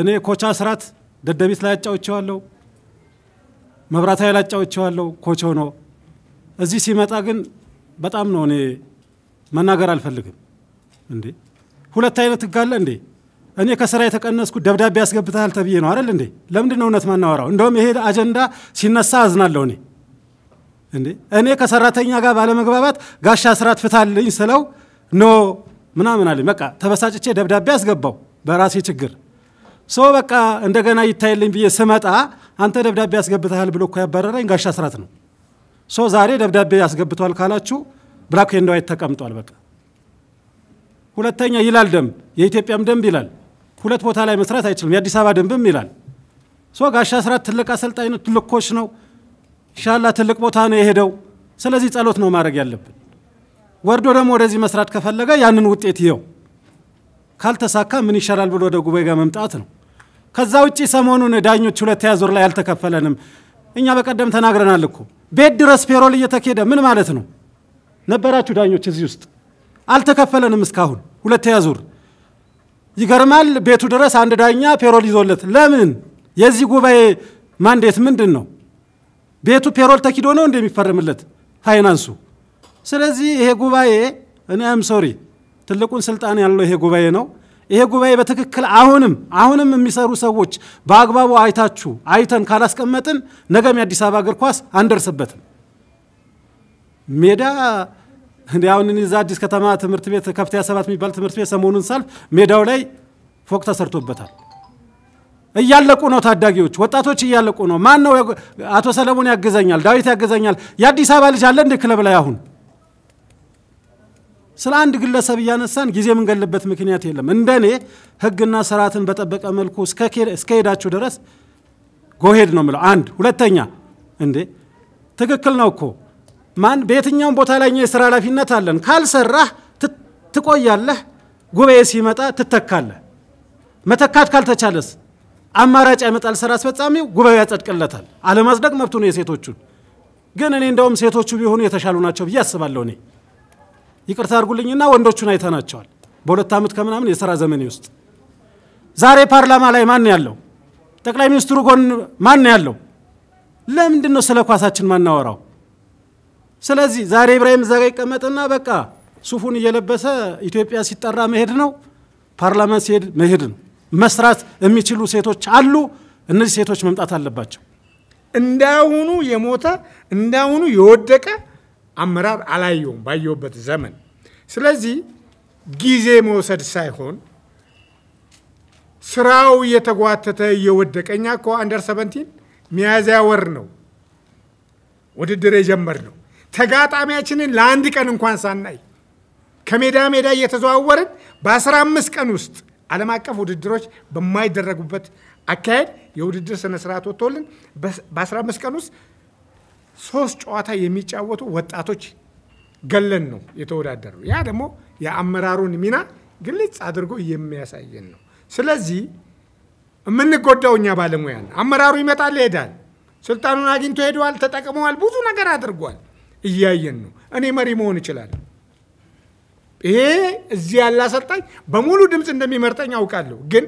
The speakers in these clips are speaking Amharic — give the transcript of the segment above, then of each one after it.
እኔ ኮቻ ስራት ደደቢት ላይ አጫውቼዋለሁ፣ መብራት ኃይል አጫውቼዋለሁ። ኮች ሆኖ እዚህ ሲመጣ ግን በጣም ነው እኔ መናገር አልፈልግም። እንዴ ሁለት አይነት ህግ አለ እንዴ? እኔ ከስራ የተቀነስኩ ደብዳቤ ያስገብተሃል ተብዬ ነው አይደል እንዴ? ለምንድን ነው እውነት ማናወራው? እንደውም ይሄ አጀንዳ ሲነሳ አዝናለሁ እኔ እንዴ እኔ ከሰራተኛ ጋር ባለመግባባት ጋሻ ስራት ፍታልኝ ስለው ኖ ምናምን አለኝ። በቃ ተበሳጭቼ ደብዳቤ አስገባው በራሴ ችግር ሶ በቃ እንደገና ይታይልኝ ብዬ ስመጣ አንተ ደብዳቤ ያስገብተሃል ብሎ እኮ ያባረረኝ ጋሻ ስራት ነው። ሶ ዛሬ ደብዳቤ ያስገብቷል ካላችሁ ብላክ ኤንድ ዋይት ተቀምጧል። በቃ ሁለተኛ ይላል ደንብ፣ የኢትዮጵያም ደንብ ይላል ሁለት ቦታ ላይ መስራት አይችልም። የአዲስ አበባ ደንብም ይላል። ሶ ጋሻ ስራት ትልቅ አሰልጣኝ ነው፣ ትልቅ ኮች ነው። ኢንሻላ ትልቅ ቦታ ነው የሄደው። ስለዚህ ጸሎት ነው ማድረግ ያለብን። ወርዶ ደግሞ ወደዚህ መስራት ከፈለገ ያንን ውጤት ይየው። ካልተሳካ ምን ይሻላል ብሎ ወደ ጉባኤ ጋር መምጣት ነው። ከዛ ውጪ ሰሞኑን ዳኞች ሁለተኛ ዙር ላይ አልተከፈለንም። እኛ በቀደም ተናግረናል እኮ ቤት ድረስ ፔሮል እየተኬደ ምን ማለት ነው? ነበራችሁ ዳኞች እዚህ ውስጥ አልተከፈለንም እስካሁን ሁለተኛ ዙር። ይገርማል። ቤቱ ድረስ አንድ ዳኛ ፔሮል ይዞለት ለምን? የዚህ ጉባኤ ማንዴት ምንድን ነው? ቤቱ ፔሮል ተኪዶ ነው እንደሚፈርምለት ፋይናንሱ። ስለዚህ ይሄ ጉባኤ እኔ አም ሶሪ ትልቁን ስልጣን ያለው ይሄ ጉባኤ ነው። ይሄ ጉባኤ በትክክል አሁንም አሁንም የሚሰሩ ሰዎች በአግባቡ አይታችሁ አይተን ካላስቀመጥን ነገም የአዲስ አበባ እግር ኳስ አንደርስበትም። ሜዳ እንዲ እዛ አዲስ ከተማ ትምህርት ቤት ከፍተኛ ሰባት የሚባል ትምህርት ቤት ሰሞኑን ሳልፍ ሜዳው ላይ ፎቅ ተሰርቶበታል። እያለቁ ነው ታዳጊዎች፣ ወጣቶች እያለቁ ነው። ማን ነው አቶ ሰለሞን ያግዘኛል፣ ዳዊት ያግዘኛል። የአዲስ አበባ ልጅ አለ እንደ ክለብ ላይ አሁን ስለ አንድ ግለሰብ እያነሳን ጊዜ የምንገልበት ምክንያት የለም። እንደኔ ህግና ስርዓትን በጠበቀ መልኩ እስከሄዳችሁ ድረስ ጎሄድ ነው የምለው። አንድ ሁለተኛ፣ እንዴ ትክክል ነው እኮ ማን በየትኛውም ቦታ ላይ የስራ ኃላፊነት አለን። ካልሰራህ ትቆያለህ፣ ጉባኤ ሲመጣ ትተካለህ። መተካት ካልተቻለስ አማራጭ ያመጣል ስራ አስፈጻሚው፣ ጉባኤ ያጸድቅለታል። አለማጽደቅ መብቱ ነው የሴቶቹን። ግን እኔ እንደውም ሴቶቹ ቢሆኑ የተሻሉ ናቸው ብዬ አስባለሁ እኔ ይቅርታ አድርጉልኝና ወንዶቹን አይተናቸዋል። በሁለት ዓመት ከምናምን የስራ ዘመኔ ውስጥ ዛሬ ፓርላማ ላይ ማን ያለው? ጠቅላይ ሚኒስትሩ ጎን ማን ያለው? ለምንድን ነው ስለ ኳሳችን ማናወራው? ስለዚህ ዛሬ ኢብራሂም እዛ ጋ ይቀመጥና በቃ ሱፉን እየለበሰ ኢትዮጵያ ሲጠራ መሄድ ነው፣ ፓርላማ ሲሄድ መሄድ ነው። መስራት የሚችሉ ሴቶች አሉ። እነዚህ ሴቶች መምጣት አለባቸው። እንዳሁኑ የሞተ እንዳሁኑ የወደቀ አመራር አላየውም ባየውበት ዘመን። ስለዚህ ጊዜ መውሰድ ሳይሆን ስራው እየተጓተተ እየወደቀ እኛ እኮ አንደር ሰቨንቲን ሚያዝያ ወር ነው ውድድር የጀመር ተጋጣሚያችንን ለአንድ ቀን እንኳን ሳናይ ከሜዳ ሜዳ እየተዘዋወርን በአስራ አምስት ቀን ውስጥ ዓለም አቀፍ ውድድሮች በማይደረጉበት አካሄድ የውድድር ስነ ስርዓት ወጥቶልን በ15 ቀን ውስጥ ሶስት ጨዋታ የሚጫወቱ ወጣቶች ገለን ነው የተወዳደር ነው። ያ ደግሞ የአመራሩን ሚና ግልጽ አድርጎ የሚያሳየን ነው። ስለዚህ የምንጎዳው እኛ ባለሙያ አመራሩ ይመጣል ይሄዳል። ስልጣኑን አግኝቶ ሄደዋል፣ ተጠቅመዋል፣ ብዙ ነገር አድርጓል። እያየን ነው። እኔ መሪ መሆን እችላለሁ። ይሄ እዚህ ያለ አሰልጣኝ በሙሉ ድምፅ እንደሚመርጠኝ አውቃለሁ። ግን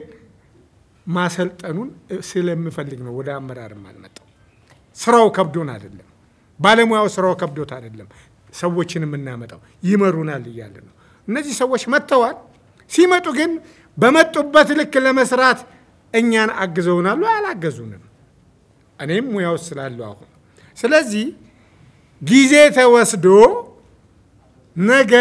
ማሰልጠኑን ስለምፈልግ ነው ወደ አመራርም አልመጣው። ስራው ከብዶን አይደለም። ባለሙያው ስራው ከብዶት አይደለም ሰዎችን የምናመጣው ይመሩናል እያለ ነው። እነዚህ ሰዎች መጥተዋል። ሲመጡ ግን በመጡበት ልክ ለመስራት እኛን አግዘውናሉ፣ አላገዙንም። እኔም ሙያው ስላሉ አሁን ስለዚህ ጊዜ ተወስዶ ነገ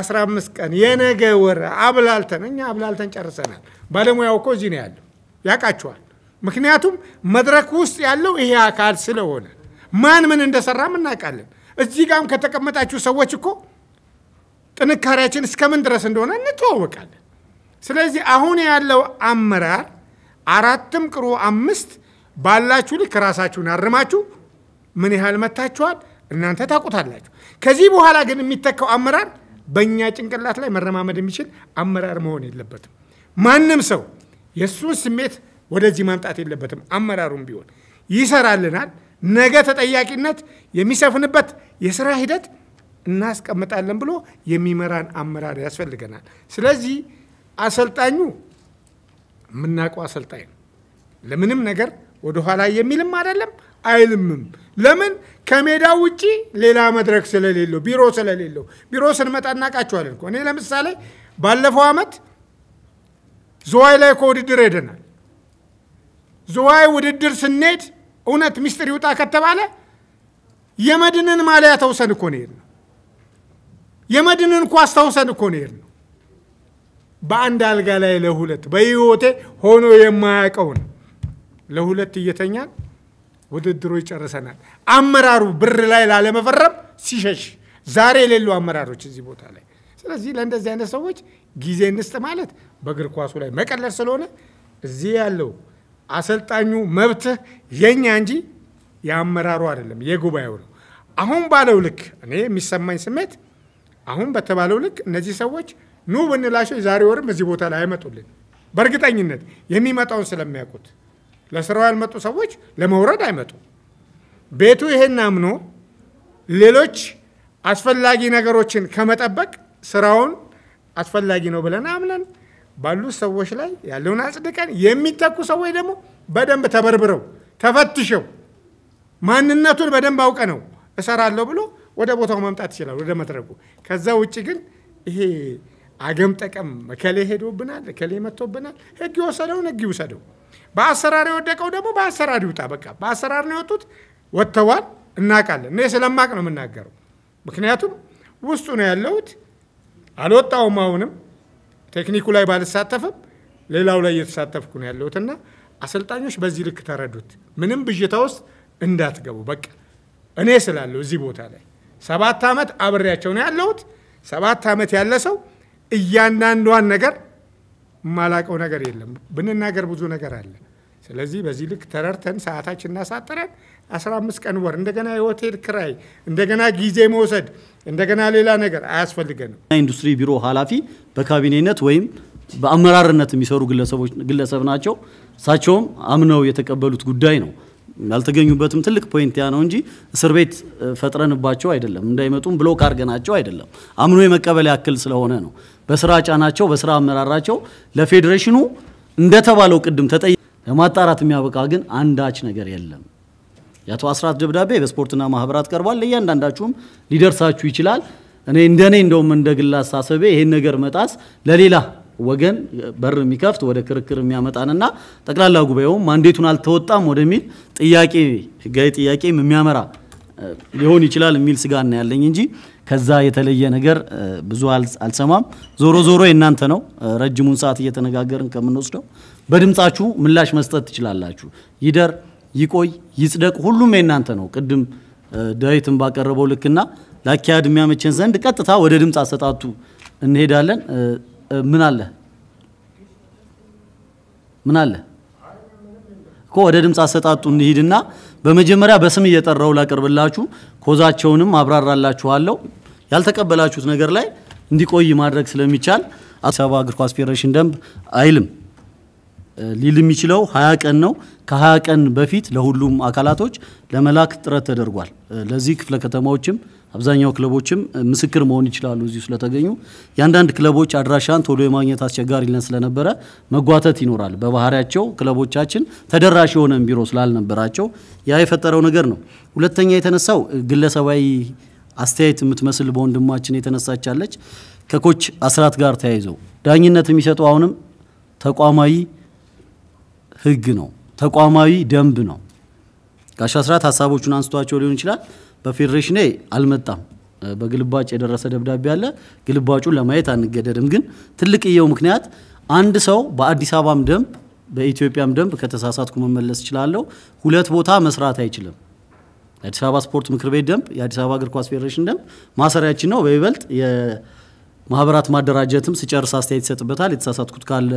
15 ቀን የነገ ወር አብላልተን እኛ አብላልተን ጨርሰናል። ባለሙያው እኮ እዚህ ነው ያለው፣ ያውቃቸዋል። ምክንያቱም መድረክ ውስጥ ያለው ይሄ አካል ስለሆነ ማን ምን እንደሰራም እናውቃለን። እዚህ ጋም ከተቀመጣችሁ ሰዎች እኮ ጥንካሬያችን እስከምን ድረስ እንደሆነ እንተዋወቃለን። ስለዚህ አሁን ያለው አመራር አራትም ቅሩ አምስት ባላችሁ ልክ ራሳችሁን አርማችሁ ምን ያህል መታችኋል እናንተ ታውቁታላችሁ። ከዚህ በኋላ ግን የሚተካው አመራር በእኛ ጭንቅላት ላይ መረማመድ የሚችል አመራር መሆን የለበትም። ማንም ሰው የእሱን ስሜት ወደዚህ ማምጣት የለበትም። አመራሩም ቢሆን ይሰራልናል ነገ ተጠያቂነት የሚሰፍንበት የስራ ሂደት እናስቀምጣለን ብሎ የሚመራን አመራር ያስፈልገናል። ስለዚህ አሰልጣኙ የምናውቀው አሰልጣኝ ነው። ለምንም ነገር ወደኋላ የሚልም አይደለም አይልምም። ለምን ከሜዳው ውጪ ሌላ መድረክ ስለሌለው ቢሮ ስለሌለው ቢሮ ስንመጣ እናውቃቸዋለን እኔ ለምሳሌ ባለፈው ዓመት ዝዋይ ላይ እኮ ውድድር ሄደናል። ዝዋይ ውድድር ስንሄድ እውነት ሚስጥር ይውጣ ከተባለ የመድንን ማሊያ ተውሰን እኮ ነው ነው። የመድንን ኳስ ተውሰን እኮ ነው ነው። በአንድ አልጋ ላይ ለሁለት በህይወቴ ሆኖ የማያውቀውን ለሁለት እየተኛን ውድድሮች ይጨርሰናል አመራሩ ብር ላይ ላለመፈረም ሲሸሽ ዛሬ የሌሉ አመራሮች እዚህ ቦታ ላይ። ስለዚህ ለእንደዚህ አይነት ሰዎች ጊዜ እንስጥ ማለት በእግር ኳሱ ላይ መቀለር ስለሆነ እዚህ ያለው አሰልጣኙ መብትህ የኛ እንጂ የአመራሩ አይደለም፣ የጉባኤው ነው። አሁን ባለው ልክ እኔ የሚሰማኝ ስሜት አሁን በተባለው ልክ እነዚህ ሰዎች ኑ ብንላቸው የዛሬ ወርም እዚህ ቦታ ላይ አይመጡልን። በእርግጠኝነት የሚመጣውን ስለሚያውቁት ለስራው ያልመጡ ሰዎች ለመውረድ አይመጡ። ቤቱ ይሄን አምኖ ሌሎች አስፈላጊ ነገሮችን ከመጠበቅ ስራውን አስፈላጊ ነው ብለን አምነን ባሉ ሰዎች ላይ ያለውን አጽድቀን የሚተኩ ሰዎች ደግሞ በደንብ ተበርብረው ተፈትሸው ማንነቱን በደንብ አውቀ ነው እሰራለሁ ብሎ ወደ ቦታው መምጣት ይችላል፣ ወደ መድረኩ። ከዛ ውጭ ግን ይሄ አገም ጠቀም ከሌ ሄዶብናል፣ ከሌ መጥቶብናል፣ ህግ የወሰደውን ህግ ይውሰደው፣ በአሰራር የወደቀው ደግሞ በአሰራር ይውጣ። በቃ በአሰራር ነው የወጡት፣ ወጥተዋል፣ እናውቃለን። እኔ ስለማቅ ነው የምናገረው፣ ምክንያቱም ውስጡ ነው ያለሁት። አልወጣውም አሁንም ቴክኒኩ ላይ ባልሳተፍም ሌላው ላይ እየተሳተፍኩ ነው ያለሁትና አሰልጣኞች በዚህ ልክ ተረዱት። ምንም ብዥታ ውስጥ እንዳትገቡ በቃ እኔ ስላለሁ እዚህ ቦታ ላይ ሰባት ዓመት አብሬያቸው ነው ያለሁት። ሰባት ዓመት ያለ ሰው እያንዳንዷን ነገር የማላቀው ነገር የለም። ብንናገር ብዙ ነገር አለ። ስለዚህ በዚህ ልክ ተረርተን ሰዓታችን እናሳጥረን 15 ቀን ወር፣ እንደገና የሆቴል ክራይ፣ እንደገና ጊዜ መውሰድ፣ እንደገና ሌላ ነገር አያስፈልገንም። ኢንዱስትሪ ቢሮ ኃላፊ በካቢኔነት ወይም በአመራርነት የሚሰሩ ግለሰብ ናቸው። እሳቸውም አምነው የተቀበሉት ጉዳይ ነው። ያልተገኙበትም ትልቅ ፖይንት ያ ነው እንጂ እስር ቤት ፈጥረንባቸው አይደለም፣ እንዳይመጡም ብሎክ አድርገናቸው አይደለም። አምኖ የመቀበል ያክል ስለሆነ ነው። በስራ ጫናቸው፣ በስራ አመራራቸው ለፌዴሬሽኑ እንደተባለው ቅድም ተጠይ ለማጣራት የሚያበቃ ግን አንዳች ነገር የለም። የአቶ አስራት ደብዳቤ በስፖርትና ማህበራት ቀርቧል። ለእያንዳንዳችሁም ሊደርሳችሁ ይችላል። እኔ እንደኔ እንደውም እንደ ግል አሳሰቤ ይህን ነገር መጣስ ለሌላ ወገን በር የሚከፍት ወደ ክርክር የሚያመጣንና ጠቅላላ ጉባኤውም ማንዴቱን አልተወጣም ወደሚል ጥያቄ ህጋዊ ጥያቄ የሚያመራ ሊሆን ይችላል የሚል ስጋ እና ያለኝ እንጂ ከዛ የተለየ ነገር ብዙ አልሰማም። ዞሮ ዞሮ የእናንተ ነው። ረጅሙን ሰዓት እየተነጋገርን ከምንወስደው በድምፃችሁ ምላሽ መስጠት ትችላላችሁ። ይደር ይቆይ፣ ይጽደቅ፣ ሁሉም የእናንተ ነው። ቅድም ዳዊትን ባቀረበው ልክና ለአካሄድ የሚያመቸን ዘንድ ቀጥታ ወደ ድምፅ አሰጣቱ እንሄዳለን። ምን አለ ምን አለ እኮ ወደ ድምፅ አሰጣጡ እንሂድና በመጀመሪያ በስም እየጠራው ላቀርብላችሁ፣ ኮዛቸውንም አብራራላችኋለሁ። ያልተቀበላችሁት ነገር ላይ እንዲቆይ ማድረግ ስለሚቻል አዲስ አበባ እግር ኳስ ፌዴሬሽን ደንብ አይልም። ሊል የሚችለው ሀያ ቀን ነው። ከሀያ ቀን በፊት ለሁሉም አካላቶች ለመላክ ጥረት ተደርጓል። ለዚህ ክፍለ ከተማዎችም አብዛኛው ክለቦችም ምስክር መሆን ይችላሉ እዚሁ ስለተገኙ። የአንዳንድ ክለቦች አድራሻን ቶሎ የማግኘት አስቸጋሪነት ስለነበረ መጓተት ይኖራል። በባህሪያቸው ክለቦቻችን ተደራሽ የሆነ ቢሮ ስላልነበራቸው ያ የፈጠረው ነገር ነው። ሁለተኛ የተነሳው ግለሰባዊ አስተያየት የምትመስል በወንድማችን የተነሳቻለች ከኮች አስራት ጋር ተያይዘው ዳኝነት የሚሰጠው አሁንም ተቋማዊ ህግ ነው፣ ተቋማዊ ደንብ ነው። ጋሽ አስራት ሀሳቦቹን አንስቷቸው ሊሆን ይችላል። በፌዴሬሽኔ አልመጣም። በግልባጭ የደረሰ ደብዳቤ አለ። ግልባጩን ለማየት አንገደድም። ግን ትልቅየው ምክንያት አንድ ሰው በአዲስ አበባም ደንብ በኢትዮጵያም ደንብ ከተሳሳትኩ መመለስ እችላለሁ፣ ሁለት ቦታ መስራት አይችልም። የአዲስ አበባ ስፖርት ምክር ቤት ደንብ፣ የአዲስ አበባ እግር ኳስ ፌዴሬሽን ደንብ ማሰሪያችን ነው። በይበልጥ ማህበራት ማደራጀትም ሲጨርስ አስተያየት ይሰጥበታል። የተሳሳትኩት ካለ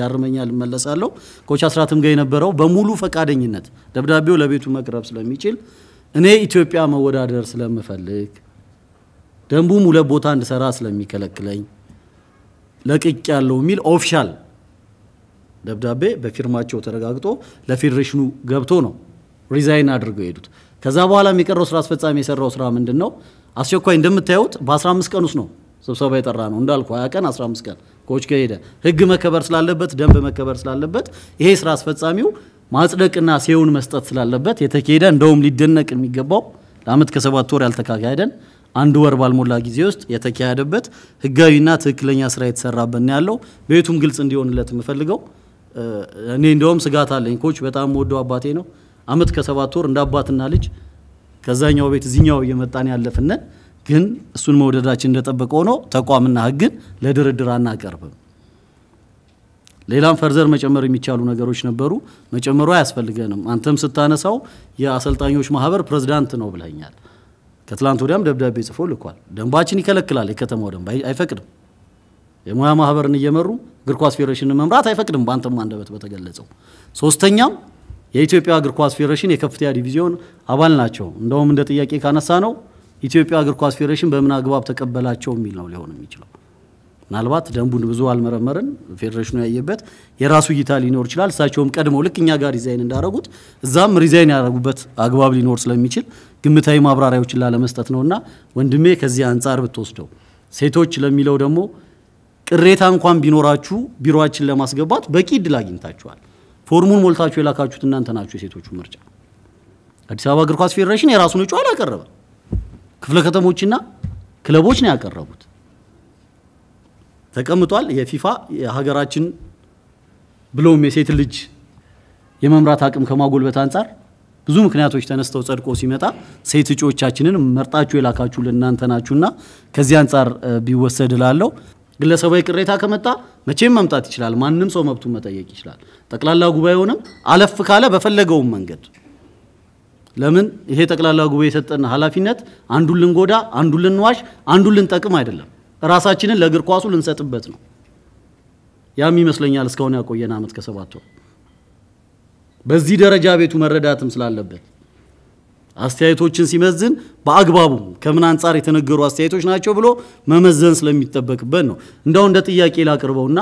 ያርመኛል፣ እመለሳለሁ። ኮች አስራትም ጋር የነበረው በሙሉ ፈቃደኝነት ደብዳቤው ለቤቱ መቅረብ ስለሚችል እኔ ኢትዮጵያ መወዳደር ስለምፈልግ ደንቡም ሁለት ቦታ እንድሰራ ስለሚከለክለኝ ለቅቅ ያለው የሚል ኦፊሻል ደብዳቤ በፊርማቸው ተረጋግጦ ለፌዴሬሽኑ ገብቶ ነው ሪዛይን አድርገው የሄዱት። ከዛ በኋላ የሚቀረው ስራ አስፈጻሚ የሰራው ስራ ምንድን ነው? አስቸኳይ እንደምታዩት በ15 ቀን ውስጥ ነው ስብሰባ የጠራ ነው እንዳልኩ 20 ቀን 15 ቀን ኮች ከሄደ ህግ መከበር ስላለበት ደንብ መከበር ስላለበት ይሄ ስራ አስፈጻሚው ማጽደቅና ሴውን መስጠት ስላለበት የተካሄደ እንደውም ሊደነቅ የሚገባው ለአመት ከሰባት ወር ያልተካሄደን አንድ ወር ባልሞላ ጊዜ ውስጥ የተካሄደበት ህጋዊና ትክክለኛ ስራ የተሰራበት ያለው። ቤቱም ግልጽ እንዲሆንለት የምፈልገው እኔ እንደውም ስጋት አለኝ። ኮች በጣም ወደው አባቴ ነው። አመት ከሰባት ወር እንደ አባትና ልጅ ከዛኛው ቤት እዚኛው እየመጣን ያለፍነን ግን እሱን መውደዳችን እንደጠበቀ ሆኖ ተቋምና ህግን ለድርድር አናቀርብም። ሌላም ፈርዘር መጨመር የሚቻሉ ነገሮች ነበሩ። መጨመሩ አያስፈልገንም። አንተም ስታነሳው የአሰልጣኞች ማህበር ፕሬዝዳንት ነው ብለኛል። ከትላንት ወዲያም ደብዳቤ ጽፎ ልኳል። ደንባችን ይከለክላል። የከተማው ደንብ አይፈቅድም። የሙያ ማህበርን እየመሩ እግር ኳስ ፌዴሬሽንን መምራት አይፈቅድም። በአንተም አንደበት በተገለጸው። ሶስተኛም የኢትዮጵያ እግር ኳስ ፌዴሬሽን የከፍተኛ ዲቪዚዮን አባል ናቸው። እንደውም እንደ ጥያቄ ካነሳ ነው ኢትዮጵያ እግር ኳስ ፌዴሬሽን በምን አግባብ ተቀበላቸው የሚል ነው ሊሆን የሚችለው። ምናልባት ደንቡን ብዙ አልመረመርን። ፌዴሬሽኑ ያየበት የራሱ እይታ ሊኖር ይችላል። እሳቸውም ቀድመው ልክ እኛ ጋር ዲዛይን እንዳደረጉት እዛም ሪዛይን ያደረጉበት አግባብ ሊኖር ስለሚችል ግምታዊ ማብራሪያዎችን ላለመስጠት እና ወንድሜ ከዚህ አንጻር ብትወስደው። ሴቶች ለሚለው ደግሞ ቅሬታ እንኳን ቢኖራችሁ ቢሮችን ለማስገባት በቂ እድል አግኝታችኋል። ፎርሙን ሞልታችሁ የላካችሁት እናንተ ናችሁ። የሴቶቹ ምርጫ አዲስ አበባ እግር ኳስ ፌዴሬሽን የራሱን እጩ አላቀረበም። ክፍለ ከተሞችና ክለቦች ነው ያቀረቡት። ተቀምጧል። የፊፋ የሀገራችን ብሎም የሴት ልጅ የመምራት አቅም ከማጎልበት አንጻር ብዙ ምክንያቶች ተነስተው ጸድቆ ሲመጣ ሴት እጩዎቻችንን መርጣችሁ የላካችሁ እናንተ ናችሁና ከዚህ አንጻር ቢወሰድ ላለው ግለሰባዊ ቅሬታ ከመጣ መቼም መምጣት ይችላል። ማንም ሰው መብቱን መጠየቅ ይችላል። ጠቅላላ ጉባኤውንም አለፍ ካለ በፈለገውም መንገድ ለምን ይሄ ጠቅላላ ጉባኤ የሰጠን ኃላፊነት አንዱን ልንጎዳ፣ አንዱን ልንዋሽ፣ አንዱን ልንጠቅም አይደለም። ራሳችንን ለእግር ኳሱ ልንሰጥበት ነው። ያም ይመስለኛል እስካሁን ያቆየን ዓመት ከሰባት ወር በዚህ ደረጃ ቤቱ መረዳትም ስላለበት አስተያየቶችን ሲመዝን በአግባቡ ከምን አንጻር የተነገሩ አስተያየቶች ናቸው ብሎ መመዘን ስለሚጠበቅበት ነው። እንደው እንደ ጥያቄ ላቅርበውና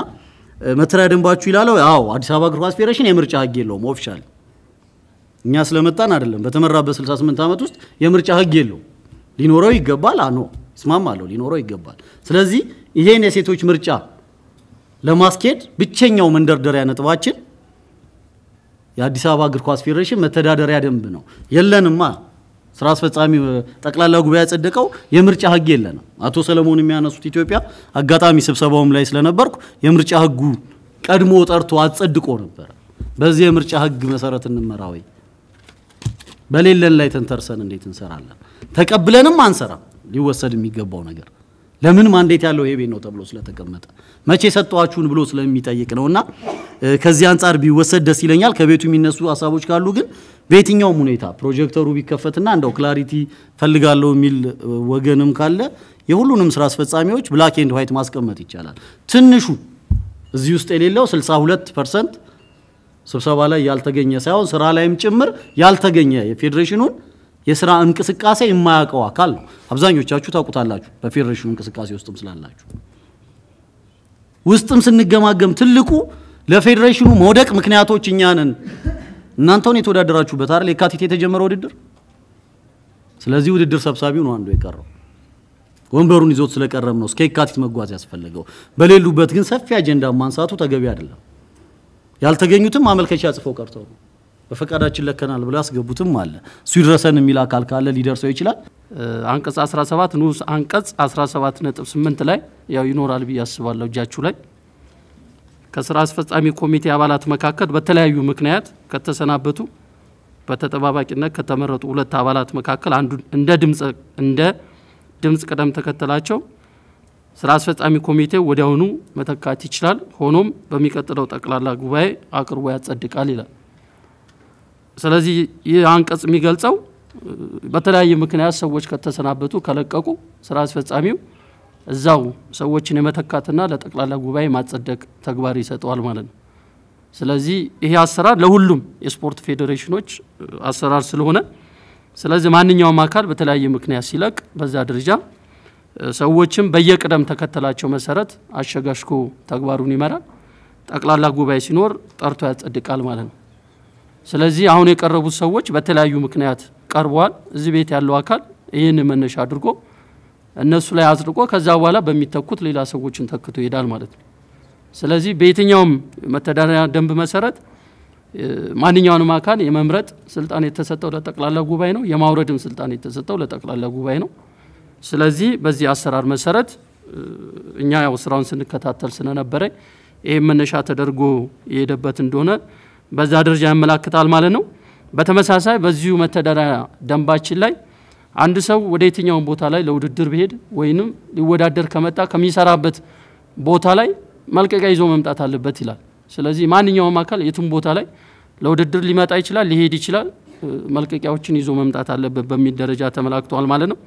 መተዳደሪያ ደንባችሁ ይላለው። አዎ አዲስ አበባ እግር ኳስ ፌዴሬሽን የምርጫ ሕግ የለውም ኦፊሻል እኛ ስለመጣን አይደለም። በተመራበት 68 ዓመት ውስጥ የምርጫ ህግ የለው። ሊኖረው ይገባል። አኖ እስማማለሁ፣ ሊኖረው ይገባል። ስለዚህ ይሄን የሴቶች ምርጫ ለማስኬድ ብቸኛው መንደርደሪያ ነጥባችን የአዲስ አበባ እግር ኳስ ፌዴሬሽን መተዳደሪያ ደንብ ነው። የለንማ ስራ አስፈጻሚ ጠቅላላ ጉባኤ ያጸደቀው የምርጫ ህግ የለንም። አቶ ሰለሞን የሚያነሱት ኢትዮጵያ አጋጣሚ ስብሰባውም ላይ ስለነበርኩ የምርጫ ህጉ ቀድሞ ጠርቶ አጸድቆ ነበር። በዚህ የምርጫ ህግ መሰረት እንመራ ወይ? በሌለን ላይ ተንተርሰን እንዴት እንሰራለን? ተቀብለንም አንሰራም። ሊወሰድ የሚገባው ነገር ለምን ማንዴት ያለው ይሄ ቤት ነው ተብሎ ስለተቀመጠ መቼ ሰጠዋችሁን ብሎ ስለሚጠይቅ ነውና ከዚህ አንጻር ቢወሰድ ደስ ይለኛል። ከቤቱ የሚነሱ ሀሳቦች ካሉ ግን በየትኛውም ሁኔታ ፕሮጀክተሩ ቢከፈትና እንደው ክላሪቲ ፈልጋለሁ የሚል ወገንም ካለ የሁሉንም ስራ አስፈጻሚዎች ብላክ ኤንድ ዋይት ማስቀመጥ ይቻላል። ትንሹ እዚህ ውስጥ የሌለው 62 ፐርሰንት ስብሰባ ላይ ያልተገኘ ሳይሆን ስራ ላይም ጭምር ያልተገኘ የፌዴሬሽኑን የስራ እንቅስቃሴ የማያውቀው አካል ነው። አብዛኞቻችሁ ታውቁታላችሁ፣ በፌዴሬሽኑ እንቅስቃሴ ውስጥም ስላላችሁ። ውስጥም ስንገማገም ትልቁ ለፌዴሬሽኑ መውደቅ ምክንያቶች እኛ ነን። እናንተውን የተወዳደራችሁበት አይደል? የካቲት የተጀመረ ውድድር። ስለዚህ ውድድር ሰብሳቢው ነው አንዱ የቀረው። ወንበሩን ይዞት ስለቀረም ነው እስከ የካቲት መጓዝ ያስፈለገው። በሌሉበት ግን ሰፊ አጀንዳ ማንሳቱ ተገቢ አይደለም። ያልተገኙትም ማመልከቻ ጽፎ ቀርተው ነው። በፈቃዳችን ለከናል ብሎ ያስገቡትም አለ። እሱ ይድረሰን የሚል አካል ካለ ሊደርሰው ይችላል። አንቀጽ 17 ንዑስ አንቀጽ 17 ነጥብ 8 ላይ ያው ይኖራል ብዬ አስባለሁ እጃችሁ ላይ ከስራ አስፈጻሚ ኮሚቴ አባላት መካከል በተለያዩ ምክንያት ከተሰናበቱ በተጠባባቂነት ከተመረጡ ሁለት አባላት መካከል አንዱ እንደ ድምፅ ቅደም ተከተላቸው ስራ አስፈጻሚ ኮሚቴ ወዲያውኑ መተካት ይችላል። ሆኖም በሚቀጥለው ጠቅላላ ጉባኤ አቅርቦ ያጸድቃል ይላል። ስለዚህ ይህ አንቀጽ የሚገልጸው በተለያየ ምክንያት ሰዎች ከተሰናበቱ ከለቀቁ ስራ አስፈጻሚው እዛው ሰዎችን የመተካትና ለጠቅላላ ጉባኤ ማጸደቅ ተግባር ይሰጠዋል ማለት ነው። ስለዚህ ይሄ አሰራር ለሁሉም የስፖርት ፌዴሬሽኖች አሰራር ስለሆነ ስለዚህ ማንኛውም አካል በተለያየ ምክንያት ሲለቅ በዛ ደረጃ ሰዎችም በየቅደም ተከተላቸው መሰረት አሸጋሽኮ ተግባሩን ይመራል። ጠቅላላ ጉባኤ ሲኖር ጠርቶ ያጸድቃል ማለት ነው። ስለዚህ አሁን የቀረቡት ሰዎች በተለያዩ ምክንያት ቀርበዋል። እዚህ ቤት ያለው አካል ይህን መነሻ አድርጎ እነሱ ላይ አጽድቆ ከዛ በኋላ በሚተኩት ሌላ ሰዎችን ተክቶ ይሄዳል ማለት ነው። ስለዚህ በየትኛውም መተዳደሪያ ደንብ መሰረት ማንኛውንም አካል የመምረጥ ስልጣን የተሰጠው ለጠቅላላ ጉባኤ ነው። የማውረድም ስልጣን የተሰጠው ለጠቅላላ ጉባኤ ነው። ስለዚህ በዚህ አሰራር መሰረት እኛ ያው ስራውን ስንከታተል ስለነበረ ይህ መነሻ ተደርጎ የሄደበት እንደሆነ በዛ ደረጃ ያመላክታል ማለት ነው። በተመሳሳይ በዚሁ መተዳደሪያ ደንባችን ላይ አንድ ሰው ወደ የትኛውን ቦታ ላይ ለውድድር ብሄድ ወይንም ሊወዳደር ከመጣ ከሚሰራበት ቦታ ላይ መልቀቂያ ይዞ መምጣት አለበት ይላል። ስለዚህ ማንኛውም አካል የትም ቦታ ላይ ለውድድር ሊመጣ ይችላል፣ ሊሄድ ይችላል። መልቀቂያዎችን ይዞ መምጣት አለበት በሚል ደረጃ ተመላክቷል ማለት ነው።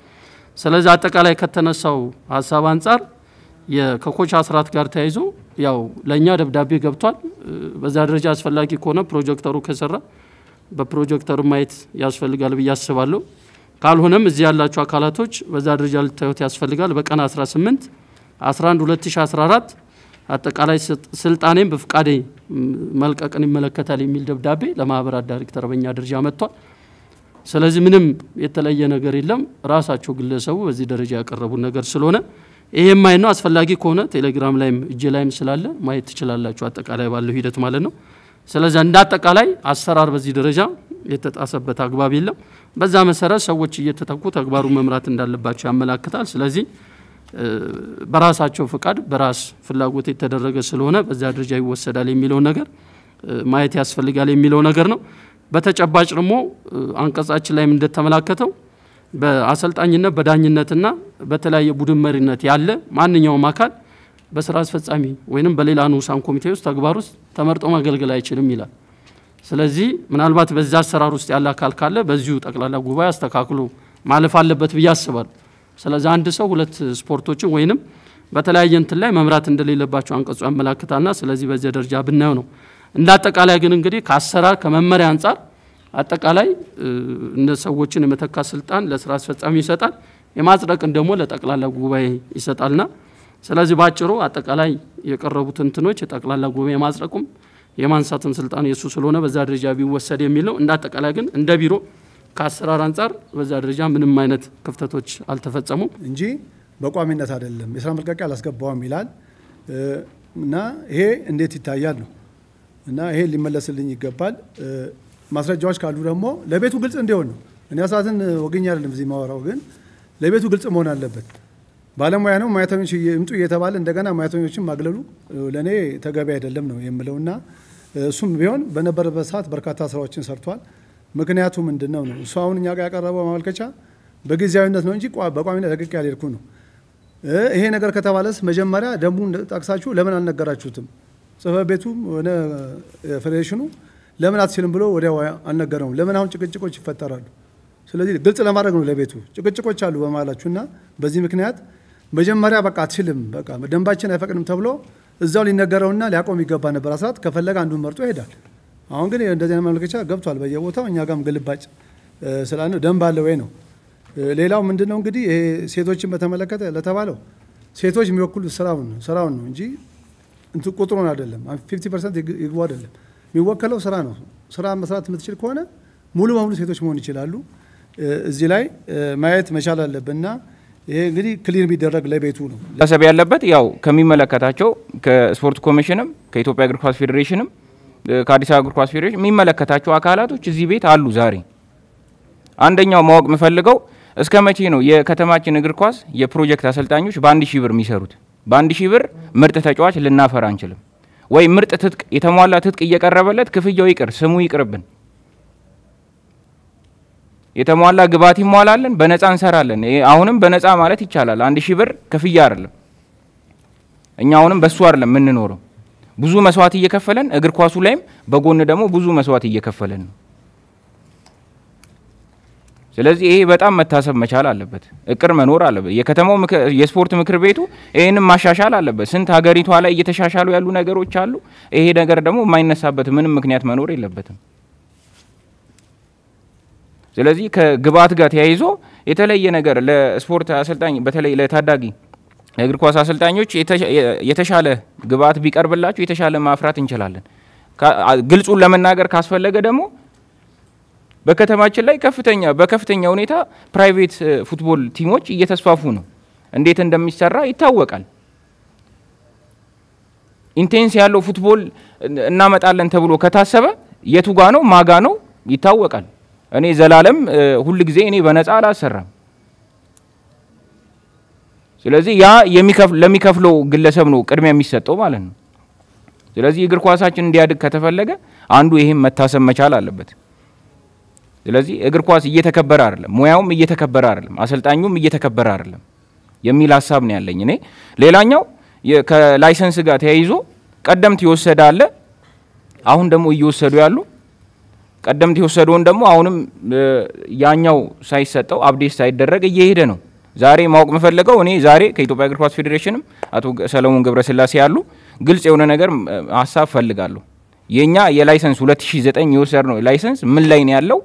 ስለዚህ አጠቃላይ ከተነሳው ሀሳብ አንጻር ከኮች አስራት ጋር ተያይዞ ያው ለእኛ ደብዳቤ ገብቷል። በዛ ደረጃ አስፈላጊ ከሆነ ፕሮጀክተሩ ከሰራ በፕሮጀክተሩ ማየት ያስፈልጋል ብዬ አስባለሁ። ካልሆነም እዚህ ያላቸው አካላቶች በዛ ደረጃ ልታዩት ያስፈልጋል። በቀን 18 11 2014 አጠቃላይ ስልጣኔም በፍቃዴ መልቀቅን ይመለከታል የሚል ደብዳቤ ለማህበራት ዳይሬክተር በእኛ ደረጃ መጥቷል። ስለዚህ ምንም የተለየ ነገር የለም። ራሳቸው ግለሰቡ በዚህ ደረጃ ያቀረቡ ነገር ስለሆነ ይሄ ማየት ነው። አስፈላጊ ከሆነ ቴሌግራም ላይም እጅ ላይም ስላለ ማየት ትችላላችሁ፣ አጠቃላይ ባለው ሂደት ማለት ነው። ስለዚህ እንደ አጠቃላይ አሰራር በዚህ ደረጃ የተጣሰበት አግባብ የለም። በዛ መሰረት ሰዎች እየተተኩ ተግባሩን መምራት እንዳለባቸው ያመላክታል። ስለዚህ በራሳቸው ፍቃድ በራስ ፍላጎት የተደረገ ስለሆነ በዛ ደረጃ ይወሰዳል የሚለው ነገር ማየት ያስፈልጋል የሚለው ነገር ነው። በተጨባጭ ደግሞ አንቀጻችን ላይም እንደተመላከተው በአሰልጣኝነት በዳኝነትና በተለያየ ቡድን መሪነት ያለ ማንኛውም አካል በስራ አስፈጻሚ ወይንም በሌላ ንዑሳን ኮሚቴ ውስጥ ተግባር ውስጥ ተመርጦ ማገልገል አይችልም ይላል። ስለዚህ ምናልባት በዛ አሰራር ውስጥ ያለ አካል ካለ በዚሁ ጠቅላላ ጉባኤ አስተካክሎ ማለፍ አለበት ብዬ አስባል ስለዚህ አንድ ሰው ሁለት ስፖርቶችን ወይንም በተለያየ እንትን ላይ መምራት እንደሌለባቸው አንቀጹ ያመላክታልና ስለዚህ በዚህ ደረጃ ብናየው ነው እንደ አጠቃላይ ግን እንግዲህ ከአሰራር ከመመሪያ አንጻር አጠቃላይ እነ ሰዎችን የመተካ ስልጣን ለስራ አስፈጻሚ ይሰጣል፣ የማጽደቅን ደግሞ ለጠቅላላ ጉባኤ ይሰጣልና ስለዚህ ባጭሩ አጠቃላይ የቀረቡት እንትኖች የጠቅላላ ጉባኤ የማጽደቁም የማንሳትም ስልጣን የእሱ ስለሆነ በዛ ደረጃ ቢወሰድ የሚል ነው። እንደ አጠቃላይ ግን እንደ ቢሮ ከአሰራር አንጻር በዛ ደረጃ ምንም አይነት ክፍተቶች አልተፈጸሙም እንጂ በቋሚነት አይደለም የስራ መልቀቂያ አላስገባውም ይላል እና ይሄ እንዴት ይታያል ነው እና ይሄ ሊመለስልኝ ይገባል። ማስረጃዎች ካሉ ደግሞ ለቤቱ ግልጽ እንዲሆን ነው። እኔ አስራትን ወግኝ አይደለም እዚህ ማወራው፣ ግን ለቤቱ ግልጽ መሆን አለበት። ባለሙያ ነው ሙያተኞች ይምጡ እየተባለ እንደገና ሙያተኞችን ማግለሉ ለእኔ ተገቢ አይደለም ነው የምለውና እሱም ቢሆን በነበረበት ሰዓት በርካታ ስራዎችን ሰርቷል። ምክንያቱ ምንድን ነው ነው እሱ አሁን እኛ ጋር ያቀረበው ማመልከቻ በጊዜያዊነት ነው እንጂ በቋሚነት ለቅቄ ያልሄድኩ ነው። ይሄ ነገር ከተባለስ መጀመሪያ ደንቡን ጠቅሳችሁ ለምን አልነገራችሁትም? ጽህፈት ቤቱም ሆነ ፌዴሬሽኑ ለምን አትችልም ብሎ ወዲያው አልነገረውም። ለምን አሁን ጭቅጭቆች ይፈጠራሉ? ስለዚህ ግልጽ ለማድረግ ነው ለቤቱ ጭቅጭቆች አሉ በማላችሁ እና በዚህ ምክንያት መጀመሪያ በቃ አትችልም፣ በቃ ደንባችን አይፈቅድም ተብሎ እዛው ሊነገረውና ሊያቆም ይገባ ነበር። አስራት ከፈለገ አንዱን መርጦ ይሄዳል። አሁን ግን እንደዚህ ማመልከቻ ገብቷል በየቦታው እኛ ጋም ግልባጭ ስላለ ደንብ አለ ወይ ነው። ሌላው ምንድን ነው እንግዲህ ይሄ ሴቶችን በተመለከተ ለተባለው ሴቶች የሚወክሉት ስራውን ስራውን ነው እንጂ እንትን ቁጥሩን አይደለም ፊፍቲ ፐርሰንት ይግቡ አይደለም። የሚወከለው ስራ ነው። ስራ መስራት የምትችል ከሆነ ሙሉ በሙሉ ሴቶች መሆን ይችላሉ። እዚህ ላይ ማየት መቻል አለብን እና ይሄ እንግዲህ ክሊር የሚደረግ ለቤቱ ነው ታሰብ ያለበት ያው ከሚመለከታቸው ከስፖርት ኮሚሽንም ከኢትዮጵያ እግር ኳስ ፌዴሬሽንም ከአዲስ አበባ እግር ኳስ ፌዴሬሽን የሚመለከታቸው አካላቶች እዚህ ቤት አሉ። ዛሬ አንደኛው ማወቅ የምፈልገው እስከ መቼ ነው የከተማችን እግር ኳስ የፕሮጀክት አሰልጣኞች በአንድ ሺህ ብር የሚሰሩት? በአንድ ሺህ ብር ምርጥ ተጫዋች ልናፈር አንችልም። ወይ ምርጥ ትጥቅ የተሟላ ትጥቅ እየቀረበለት ክፍያው ይቅር፣ ስሙ ይቅርብን። የተሟላ ግብዓት ይሟላልን፣ በነፃ እንሰራለን። አሁንም በነፃ ማለት ይቻላል። አንድ ሺህ ብር ክፍያ አይደለም። እኛ አሁንም በሱ አይደለም የምንኖረው። ብዙ መስዋዕት እየከፈለን እግር ኳሱ ላይም በጎን ደግሞ ብዙ መስዋዕት እየከፈለን ነው። ስለዚህ ይሄ በጣም መታሰብ መቻል አለበት። እቅር መኖር አለበት። የከተማው የስፖርት ምክር ቤቱ ይህንም ማሻሻል አለበት። ስንት ሀገሪቷ ላይ እየተሻሻሉ ያሉ ነገሮች አሉ። ይሄ ነገር ደግሞ የማይነሳበት ምንም ምክንያት መኖር የለበትም። ስለዚህ ከግብአት ጋር ተያይዞ የተለየ ነገር ለስፖርት አሰልጣኝ በተለይ ለታዳጊ እግር ኳስ አሰልጣኞች የተሻለ ግብዓት ቢቀርብላችሁ የተሻለ ማፍራት እንችላለን። ግልጹን ለመናገር ካስፈለገ ደግሞ በከተማችን ላይ ከፍተኛ በከፍተኛ ሁኔታ ፕራይቬት ፉትቦል ቲሞች እየተስፋፉ ነው። እንዴት እንደሚሰራ ይታወቃል። ኢንቴንስ ያለው ፉትቦል እናመጣለን ተብሎ ከታሰበ የቱ ጋ ነው ማጋ ነው ይታወቃል። እኔ ዘላለም ሁል ጊዜ እኔ በነፃ አላሰራም። ስለዚህ ያ ለሚከፍለው ግለሰብ ነው ቅድሚያ የሚሰጠው ማለት ነው። ስለዚህ እግር ኳሳችን እንዲያድግ ከተፈለገ አንዱ ይህም መታሰብ መቻል አለበት። ስለዚህ እግር ኳስ እየተከበረ አይደለም፣ ሙያውም እየተከበረ አይደለም፣ አሰልጣኙም እየተከበረ አይደለም የሚል ሀሳብ ነው ያለኝ እኔ። ሌላኛው ከላይሰንስ ጋር ተያይዞ ቀደምት የወሰደ አለ። አሁን ደግሞ እየወሰዱ ያሉ ቀደምት የወሰደውን ደግሞ አሁንም ያኛው ሳይሰጠው አብዴት ሳይደረግ እየሄደ ነው። ዛሬ ማወቅ መፈለገው እኔ ዛሬ ከኢትዮጵያ እግር ኳስ ፌዴሬሽንም አቶ ሰለሞን ገብረስላሴ ያሉ ግልጽ የሆነ ነገር ሀሳብ ፈልጋለሁ። የእኛ የላይሰንስ 2009 የወሰድ ነው ላይሰንስ ምን ላይ ነው ያለው?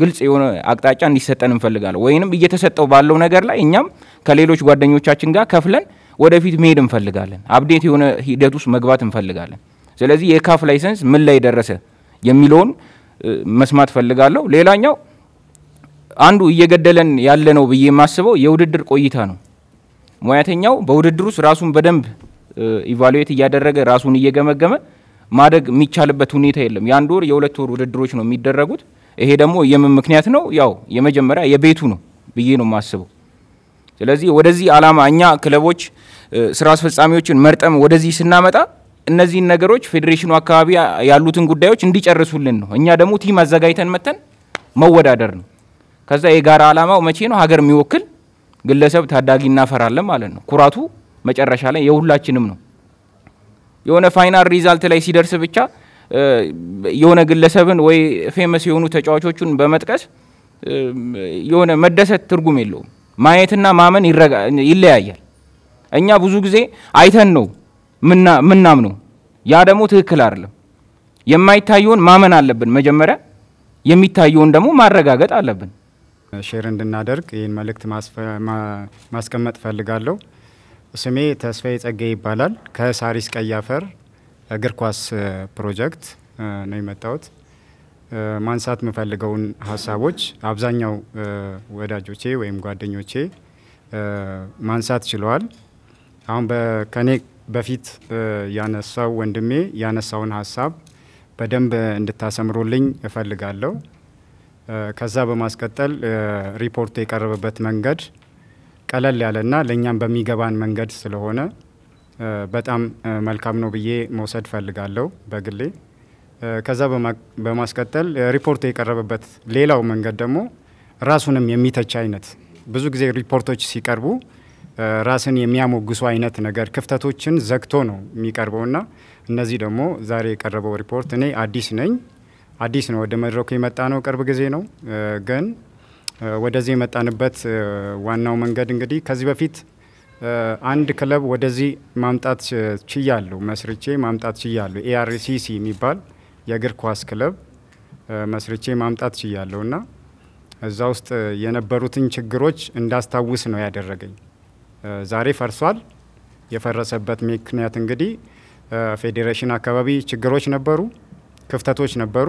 ግልጽ የሆነ አቅጣጫ እንዲሰጠን እንፈልጋለን። ወይንም እየተሰጠው ባለው ነገር ላይ እኛም ከሌሎች ጓደኞቻችን ጋር ከፍለን ወደፊት መሄድ እንፈልጋለን። አብዴት የሆነ ሂደት ውስጥ መግባት እንፈልጋለን። ስለዚህ የካፍ ላይሰንስ ምን ላይ ደረሰ የሚለውን መስማት ፈልጋለሁ። ሌላኛው አንዱ እየገደለን ያለ ነው ብዬ የማስበው የውድድር ቆይታ ነው። ሙያተኛው በውድድር ውስጥ ራሱን በደንብ ኢቫሉዌት እያደረገ ራሱን እየገመገመ ማደግ የሚቻልበት ሁኔታ የለም። የአንድ ወር የሁለት ወር ውድድሮች ነው የሚደረጉት። ይሄ ደግሞ የምን ምክንያት ነው? ያው የመጀመሪያ የቤቱ ነው ብዬ ነው የማስበው። ስለዚህ ወደዚህ አላማ እኛ ክለቦች ስራ አስፈጻሚዎችን መርጠም ወደዚህ ስናመጣ እነዚህን ነገሮች ፌዴሬሽኑ አካባቢ ያሉትን ጉዳዮች እንዲጨርሱልን ነው። እኛ ደግሞ ቲም አዘጋጅተን መተን መወዳደር ነው። ከዛ የጋራ አላማው መቼ ነው? ሀገር የሚወክል ግለሰብ ታዳጊ እናፈራለን ማለት ነው። ኩራቱ መጨረሻ ላይ የሁላችንም ነው። የሆነ ፋይናል ሪዛልት ላይ ሲደርስ ብቻ የሆነ ግለሰብን ወይ ፌመስ የሆኑ ተጫዋቾቹን በመጥቀስ የሆነ መደሰት ትርጉም የለውም። ማየትና ማመን ይለያያል። እኛ ብዙ ጊዜ አይተን ነው ምናም ነው። ያ ደግሞ ትክክል አይደለም። የማይታየውን ማመን አለብን መጀመሪያ፣ የሚታየውን ደግሞ ማረጋገጥ አለብን። ሼር እንድናደርግ ይህን መልእክት ማስቀመጥ ፈልጋለሁ። ስሜ ተስፋዬ ጸጋዬ ይባላል። ከሳሪስ ቀይ አፈር እግር ኳስ ፕሮጀክት ነው የመጣሁት። ማንሳት የምፈልገውን ሀሳቦች አብዛኛው ወዳጆቼ ወይም ጓደኞቼ ማንሳት ችለዋል። አሁን ከኔ በፊት ያነሳው ወንድሜ ያነሳውን ሀሳብ በደንብ እንድታሰምሩልኝ እፈልጋለሁ። ከዛ በማስቀጠል ሪፖርቱ የቀረበበት መንገድ ቀለል ያለና ለእኛም በሚገባን መንገድ ስለሆነ በጣም መልካም ነው ብዬ መውሰድ ፈልጋለሁ በግሌ። ከዛ በማስቀጠል ሪፖርቱ የቀረበበት ሌላው መንገድ ደግሞ ራሱንም የሚተች አይነት ብዙ ጊዜ ሪፖርቶች ሲቀርቡ ራስን የሚያሞግሱ አይነት ነገር ክፍተቶችን ዘግቶ ነው የሚቀርበው እና እነዚህ ደግሞ ዛሬ የቀረበው ሪፖርት እኔ አዲስ ነኝ፣ አዲስ ነው ወደ መድረኩ የመጣ ነው፣ ቅርብ ጊዜ ነው። ግን ወደዚህ የመጣንበት ዋናው መንገድ እንግዲህ ከዚህ በፊት አንድ ክለብ ወደዚህ ማምጣት ችያለሁ፣ መስርቼ ማምጣት ችያለሁ። ኤአርሲሲ የሚባል የእግር ኳስ ክለብ መስርቼ ማምጣት ችያለሁ እና እዛ ውስጥ የነበሩትን ችግሮች እንዳስታውስ ነው ያደረገኝ። ዛሬ ፈርሷል። የፈረሰበት ምክንያት እንግዲህ ፌዴሬሽን አካባቢ ችግሮች ነበሩ፣ ክፍተቶች ነበሩ።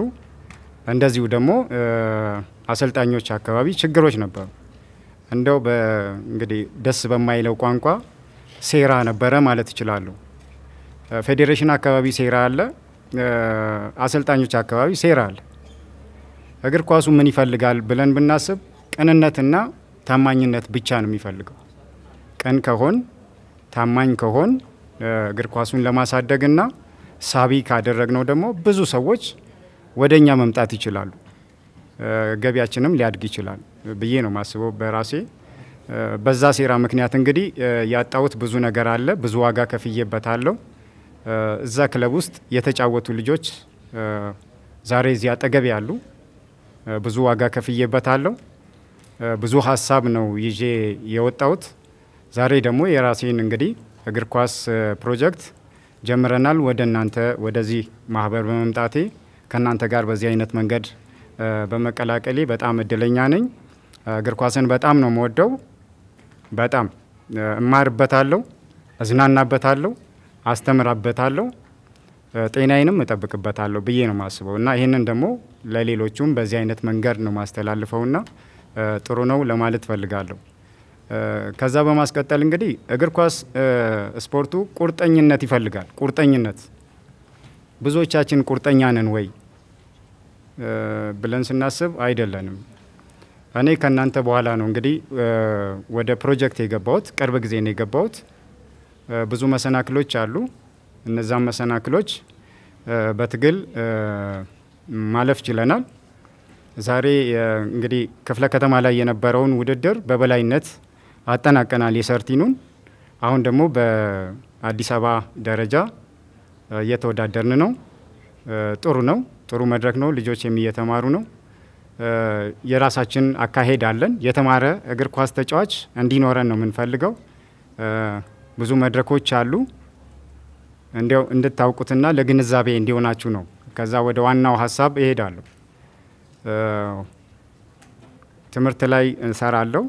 እንደዚሁ ደግሞ አሰልጣኞች አካባቢ ችግሮች ነበሩ። እንደው እንግዲህ ደስ በማይለው ቋንቋ ሴራ ነበረ ማለት ይችላሉ። ፌዴሬሽን አካባቢ ሴራ አለ፣ አሰልጣኞች አካባቢ ሴራ አለ። እግር ኳሱ ምን ይፈልጋል ብለን ብናስብ ቅንነትና ታማኝነት ብቻ ነው የሚፈልገው። ቅን ከሆን ታማኝ ከሆን እግር ኳሱን ለማሳደግና ሳቢ ካደረግነው ደግሞ ብዙ ሰዎች ወደ እኛ መምጣት ይችላሉ፣ ገቢያችንም ሊያድግ ይችላል። ብዬ ነው ማስበው በራሴ። በዛ ሴራ ምክንያት እንግዲህ ያጣሁት ብዙ ነገር አለ፣ ብዙ ዋጋ ከፍዬበታለሁ። እዛ ክለብ ውስጥ የተጫወቱ ልጆች ዛሬ እዚህ አጠገብ ያሉ ብዙ ዋጋ ከፍዬበታለሁ። ብዙ ሀሳብ ነው ይዤ የወጣሁት። ዛሬ ደግሞ የራሴን እንግዲህ እግር ኳስ ፕሮጀክት ጀምረናል። ወደ እናንተ ወደዚህ ማህበር በመምጣቴ ከእናንተ ጋር በዚህ አይነት መንገድ በመቀላቀሌ በጣም እድለኛ ነኝ። እግር ኳስን በጣም ነው የምወደው። በጣም እማርበታለሁ፣ እዝናናበታለሁ፣ አስተምራበታለሁ፣ ጤናዬንም እጠብቅበታለሁ ብዬ ነው የማስበው እና ይህንን ደግሞ ለሌሎቹም በዚህ አይነት መንገድ ነው ማስተላልፈውና ጥሩ ነው ለማለት ፈልጋለሁ። ከዛ በማስቀጠል እንግዲህ እግር ኳስ ስፖርቱ ቁርጠኝነት ይፈልጋል። ቁርጠኝነት ብዙዎቻችን ቁርጠኛ ነን ወይ ብለን ስናስብ አይደለንም። እኔ ከእናንተ በኋላ ነው እንግዲህ ወደ ፕሮጀክት የገባሁት። ቅርብ ጊዜ ነው የገባሁት። ብዙ መሰናክሎች አሉ። እነዛም መሰናክሎች በትግል ማለፍ ችለናል። ዛሬ እንግዲህ ክፍለ ከተማ ላይ የነበረውን ውድድር በበላይነት አጠናቀናል የሰርቲኑን። አሁን ደግሞ በአዲስ አበባ ደረጃ እየተወዳደርን ነው። ጥሩ ነው። ጥሩ መድረክ ነው። ልጆች የሚየተማሩ ነው። የራሳችን አካሄድ አለን። የተማረ እግር ኳስ ተጫዋች እንዲኖረን ነው የምንፈልገው። ብዙ መድረኮች አሉ። እንዲያው እንድታውቁትና ለግንዛቤ እንዲሆናችሁ ነው። ከዛ ወደ ዋናው ሀሳብ እሄዳለሁ። ትምህርት ላይ እሰራለሁ፣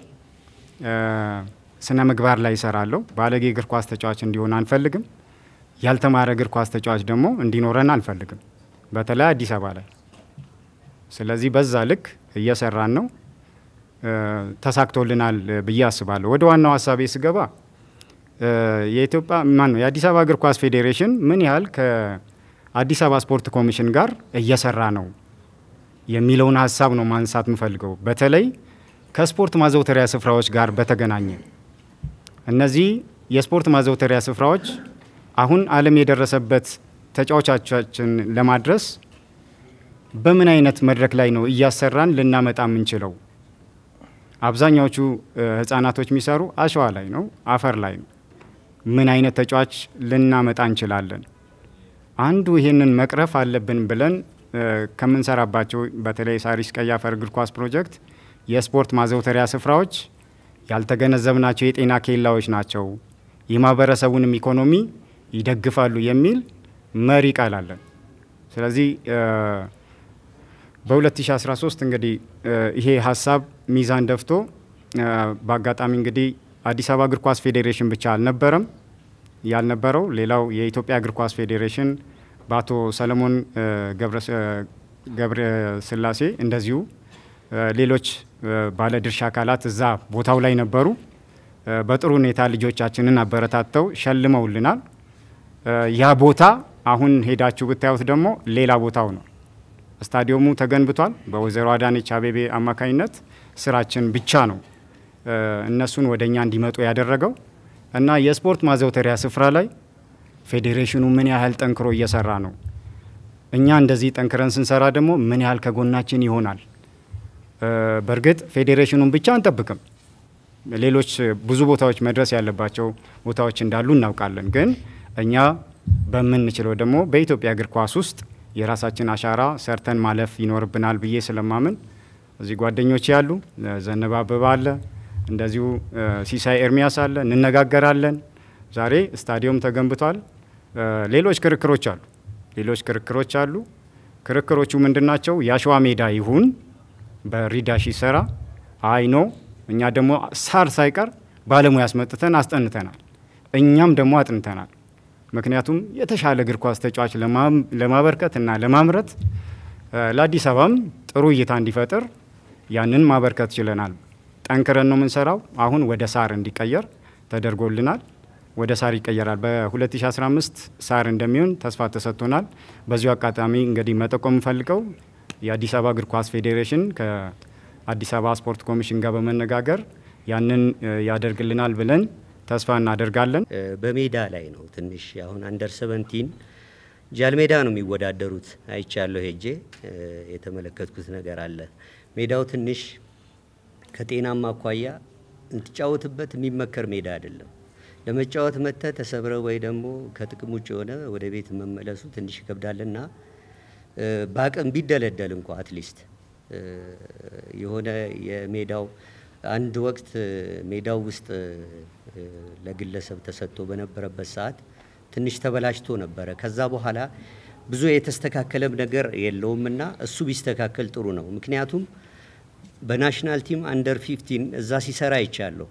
ስነ ምግባር ላይ እሰራለሁ። ባለጌ እግር ኳስ ተጫዋች እንዲሆን አንፈልግም። ያልተማረ እግር ኳስ ተጫዋች ደግሞ እንዲኖረን አንፈልግም፣ በተለይ አዲስ አበባ ላይ ስለዚህ በዛ ልክ እየሰራን ነው፣ ተሳክቶልናል ብዬ አስባለሁ። ወደ ዋናው ሀሳቤ ስገባ የኢትዮጵያ ማን የአዲስ አበባ እግር ኳስ ፌዴሬሽን ምን ያህል ከአዲስ አበባ ስፖርት ኮሚሽን ጋር እየሰራ ነው የሚለውን ሀሳብ ነው ማንሳት የምፈልገው። በተለይ ከስፖርት ማዘውተሪያ ስፍራዎች ጋር በተገናኘ እነዚህ የስፖርት ማዘውተሪያ ስፍራዎች አሁን ዓለም የደረሰበት ተጫዋቾቻችን ለማድረስ በምን አይነት መድረክ ላይ ነው እያሰራን ልናመጣ የምንችለው? አብዛኛዎቹ ህፃናቶች የሚሰሩ አሸዋ ላይ ነው፣ አፈር ላይ ነው። ምን አይነት ተጫዋች ልናመጣ እንችላለን? አንዱ ይህንን መቅረፍ አለብን ብለን ከምንሰራባቸው በተለይ ሳሪስ ቀይ አፈር እግር ኳስ ፕሮጀክት የስፖርት ማዘውተሪያ ስፍራዎች ያልተገነዘብናቸው የጤና ኬላዎች ናቸው፣ የማህበረሰቡንም ኢኮኖሚ ይደግፋሉ የሚል መሪ ቃል አለን። ስለዚህ በ2013 እንግዲህ ይሄ ሀሳብ ሚዛን ደፍቶ በአጋጣሚ እንግዲህ አዲስ አበባ እግር ኳስ ፌዴሬሽን ብቻ አልነበረም ያልነበረው ሌላው የኢትዮጵያ እግር ኳስ ፌዴሬሽን በአቶ ሰለሞን ገብረ ስላሴ እንደዚሁ ሌሎች ባለድርሻ አካላት እዛ ቦታው ላይ ነበሩ። በጥሩ ሁኔታ ልጆቻችንን አበረታተው ሸልመውልናል። ያ ቦታ አሁን ሄዳችሁ ብታዩት ደግሞ ሌላ ቦታው ነው። ስታዲየሙ ተገንብቷል። በወይዘሮ አዳነች አቤቤ አማካኝነት ስራችን ብቻ ነው እነሱን ወደ እኛ እንዲመጡ ያደረገው እና የስፖርት ማዘውተሪያ ስፍራ ላይ ፌዴሬሽኑ ምን ያህል ጠንክሮ እየሰራ ነው፣ እኛ እንደዚህ ጠንክረን ስንሰራ ደግሞ ምን ያህል ከጎናችን ይሆናል። በእርግጥ ፌዴሬሽኑን ብቻ አንጠብቅም። ሌሎች ብዙ ቦታዎች መድረስ ያለባቸው ቦታዎች እንዳሉ እናውቃለን። ግን እኛ በምንችለው ደግሞ በኢትዮጵያ እግር ኳስ ውስጥ የራሳችን አሻራ ሰርተን ማለፍ ይኖርብናል ብዬ ስለማምን እዚህ ጓደኞች ያሉ ዘነበ አለ፣ እንደዚሁ ሲሳይ ኤርሚያስ አለ፣ እንነጋገራለን። ዛሬ ስታዲየም ተገንብቷል። ሌሎች ክርክሮች አሉ፣ ሌሎች ክርክሮች አሉ። ክርክሮቹ ምንድን ናቸው? የአሸዋ ሜዳ ይሁን በሪዳሽ ይሰራ አይኖ እኛ ደግሞ ሳር ሳይቀር ባለሙያ አስመጥተን አስጠንተናል። እኛም ደግሞ አጥንተናል። ምክንያቱም የተሻለ እግር ኳስ ተጫዋች ለማበርከት እና ለማምረት ለአዲስ አበባም ጥሩ እይታ እንዲፈጥር ያንን ማበርከት ችለናል። ጠንክረን ነው የምንሰራው። አሁን ወደ ሳር እንዲቀየር ተደርጎልናል። ወደ ሳር ይቀየራል። በ2015 ሳር እንደሚሆን ተስፋ ተሰጥቶናል። በዚሁ አጋጣሚ እንግዲህ መጠቆም የምፈልገው የአዲስ አበባ እግር ኳስ ፌዴሬሽን ከአዲስ አበባ ስፖርት ኮሚሽን ጋር በመነጋገር ያንን ያደርግልናል ብለን ተስፋ እናደርጋለን። በሜዳ ላይ ነው ትንሽ አሁን አንደር ሰቨንቲን ጃልሜዳ ነው የሚወዳደሩት። አይቻለሁ ሄጄ የተመለከትኩት ነገር አለ። ሜዳው ትንሽ ከጤናማ አኳያ እንትጫወትበት የሚመከር ሜዳ አይደለም። ለመጫወት መጥተ ተሰብረ ወይ ደግሞ ከጥቅም ውጭ የሆነ ወደ ቤት መመለሱ ትንሽ ይከብዳልና በአቅም ቢደለደል እንኳ አትሊስት የሆነ የሜዳው አንድ ወቅት ሜዳው ውስጥ ለግለሰብ ተሰጥቶ በነበረበት ሰዓት ትንሽ ተበላሽቶ ነበረ። ከዛ በኋላ ብዙ የተስተካከለም ነገር የለውም እና እሱ ቢስተካከል ጥሩ ነው። ምክንያቱም በናሽናል ቲም አንደር ፊፍቲን እዛ ሲሰራ ይቻለሁ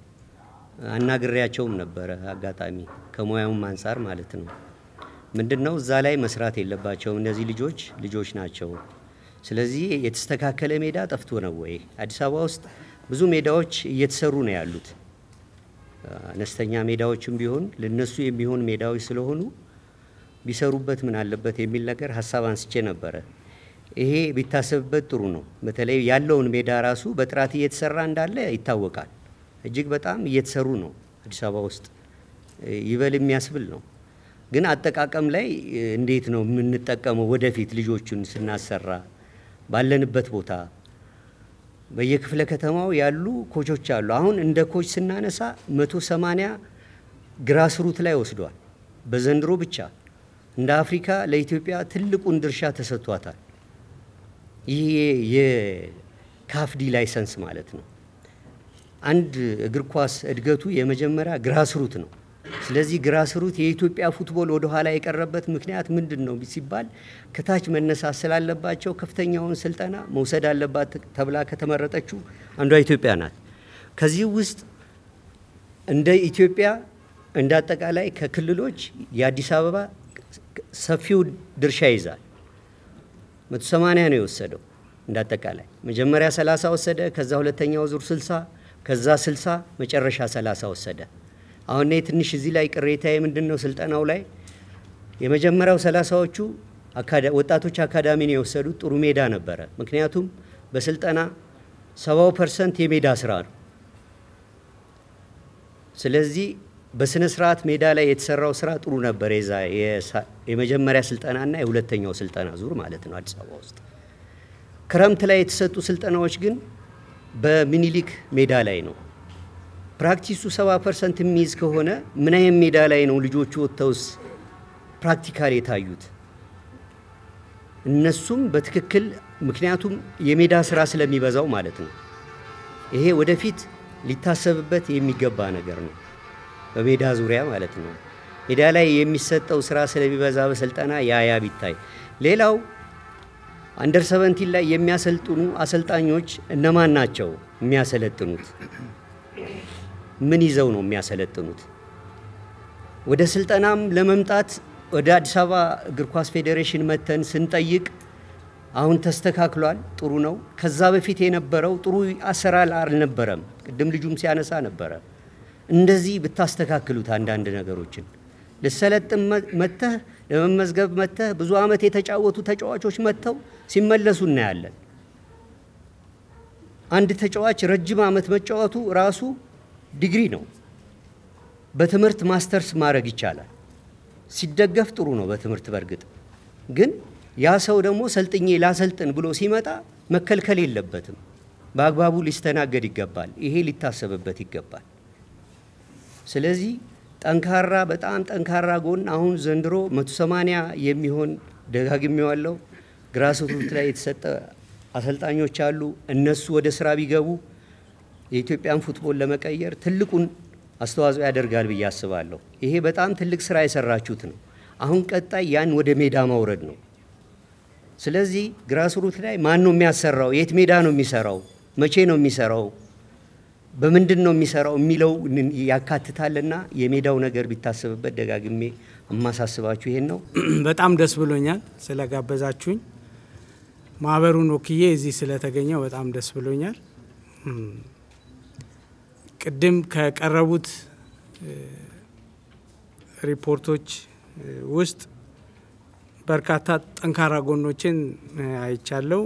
አናግሬያቸውም ነበረ። አጋጣሚ ከሙያውም አንጻር ማለት ነው። ምንድን ነው እዛ ላይ መስራት የለባቸውም እነዚህ ልጆች ልጆች ናቸው። ስለዚህ የተስተካከለ ሜዳ ጠፍቶ ነው ወይ አዲስ አበባ ውስጥ ብዙ ሜዳዎች እየተሰሩ ነው ያሉት። አነስተኛ ሜዳዎችም ቢሆን ለነሱ የሚሆን ሜዳዎች ስለሆኑ ቢሰሩበት ምን አለበት የሚል ነገር ሀሳብ አንስቼ ነበረ። ይሄ ቢታሰብበት ጥሩ ነው። በተለይ ያለውን ሜዳ ራሱ በጥራት እየተሰራ እንዳለ ይታወቃል። እጅግ በጣም እየተሰሩ ነው አዲስ አበባ ውስጥ ይበል የሚያስብል ነው። ግን አጠቃቀም ላይ እንዴት ነው የምንጠቀመው? ወደፊት ልጆቹን ስናሰራ ባለንበት ቦታ በየክፍለ ከተማው ያሉ ኮቾች አሉ። አሁን እንደ ኮች ስናነሳ 180 ግራስ ሩት ላይ ወስዷል። በዘንድሮ ብቻ እንደ አፍሪካ ለኢትዮጵያ ትልቁን ድርሻ ተሰጥቷታል። ይህ የካፍዲ ላይሰንስ ማለት ነው። አንድ እግር ኳስ እድገቱ የመጀመሪያ ግራስ ሩት ነው። ስለዚህ ግራስሩት የኢትዮጵያ ፉትቦል ወደ ኋላ የቀረበት ምክንያት ምንድን ነው ሲባል ከታች መነሳት ስላለባቸው ከፍተኛውን ስልጠና መውሰድ አለባት ተብላ ከተመረጠችው አንዷ ኢትዮጵያ ናት። ከዚህ ውስጥ እንደ ኢትዮጵያ እንደ አጠቃላይ ከክልሎች የአዲስ አበባ ሰፊው ድርሻ ይዛል። 180 ነው የወሰደው እንደ አጠቃላይ መጀመሪያ 30 ወሰደ፣ ከዛ ሁለተኛው ዙር 60፣ ከዛ 60፣ መጨረሻ 30 ወሰደ። አሁን እኔ ትንሽ እዚህ ላይ ቅሬታ ምንድን ነው ስልጠናው ላይ የመጀመሪያው ሰላሳዎቹ ወጣቶች አካዳሚን የወሰዱት ጥሩ ሜዳ ነበረ። ምክንያቱም በስልጠና ሰባው ፐርሰንት የሜዳ ስራ ነው። ስለዚህ በስነ ስርዓት ሜዳ ላይ የተሰራው ስራ ጥሩ ነበር። የዛ የመጀመሪያ ስልጠናና የሁለተኛው ስልጠና ዙር ማለት ነው አዲስ አበባ ውስጥ። ክረምት ላይ የተሰጡ ስልጠናዎች ግን በሚኒሊክ ሜዳ ላይ ነው ፕራክቲሱ 70 ፐርሰንት የሚይዝ ከሆነ ምን አይነት ሜዳ ላይ ነው ልጆቹ ወጥተውስ ፕራክቲካል የታዩት? እነሱም በትክክል ምክንያቱም የሜዳ ስራ ስለሚበዛው ማለት ነው። ይሄ ወደፊት ሊታሰብበት የሚገባ ነገር ነው፣ በሜዳ ዙሪያ ማለት ነው። ሜዳ ላይ የሚሰጠው ስራ ስለሚበዛ በስልጠና ያያ ቢታይ። ሌላው አንደር ሰቨንቲን ላይ የሚያሰልጥኑ አሰልጣኞች እነማን ናቸው የሚያሰለጥኑት? ምን ይዘው ነው የሚያሰለጥኑት? ወደ ስልጠናም ለመምጣት ወደ አዲስ አበባ እግር ኳስ ፌዴሬሽን መተን ስንጠይቅ አሁን ተስተካክሏል፣ ጥሩ ነው። ከዛ በፊት የነበረው ጥሩ አሰራር አልነበረም። ቅድም ልጁም ሲያነሳ ነበረ። እንደዚህ ብታስተካክሉት አንዳንድ ነገሮችን ልሰለጥን መተህ ለመመዝገብ መተህ ብዙ አመት የተጫወቱ ተጫዋቾች መጥተው ሲመለሱ እናያለን። አንድ ተጫዋች ረጅም አመት መጫወቱ ራሱ ዲግሪ ነው። በትምህርት ማስተርስ ማድረግ ይቻላል። ሲደገፍ ጥሩ ነው በትምህርት በእርግጥ ግን ያ ሰው ደግሞ ሰልጥኜ ላሰልጥን ብሎ ሲመጣ መከልከል የለበትም። በአግባቡ ሊስተናገድ ይገባል። ይሄ ሊታሰብበት ይገባል። ስለዚህ ጠንካራ በጣም ጠንካራ ጎን አሁን ዘንድሮ 180 የሚሆን ደጋግሜዋለሁ፣ ግራስሩት ላይ የተሰጠ አሰልጣኞች አሉ። እነሱ ወደ ስራ ቢገቡ የኢትዮጵያን ፉትቦል ለመቀየር ትልቁን አስተዋጽኦ ያደርጋል ብዬ አስባለሁ። ይሄ በጣም ትልቅ ስራ የሰራችሁት ነው። አሁን ቀጣይ ያን ወደ ሜዳ ማውረድ ነው። ስለዚህ ግራስሩት ላይ ማን ነው የሚያሰራው? የት ሜዳ ነው የሚሰራው? መቼ ነው የሚሰራው? በምንድን ነው የሚሰራው የሚለው ያካትታልና የሜዳው ነገር ቢታሰብበት ደጋግሜ የማሳስባችሁ ይሄን ነው። በጣም ደስ ብሎኛል ስለጋበዛችሁኝ። ማህበሩን ወክዬ እዚህ ስለተገኘው በጣም ደስ ብሎኛል። ቅድም ከቀረቡት ሪፖርቶች ውስጥ በርካታ ጠንካራ ጎኖችን አይቻለው፣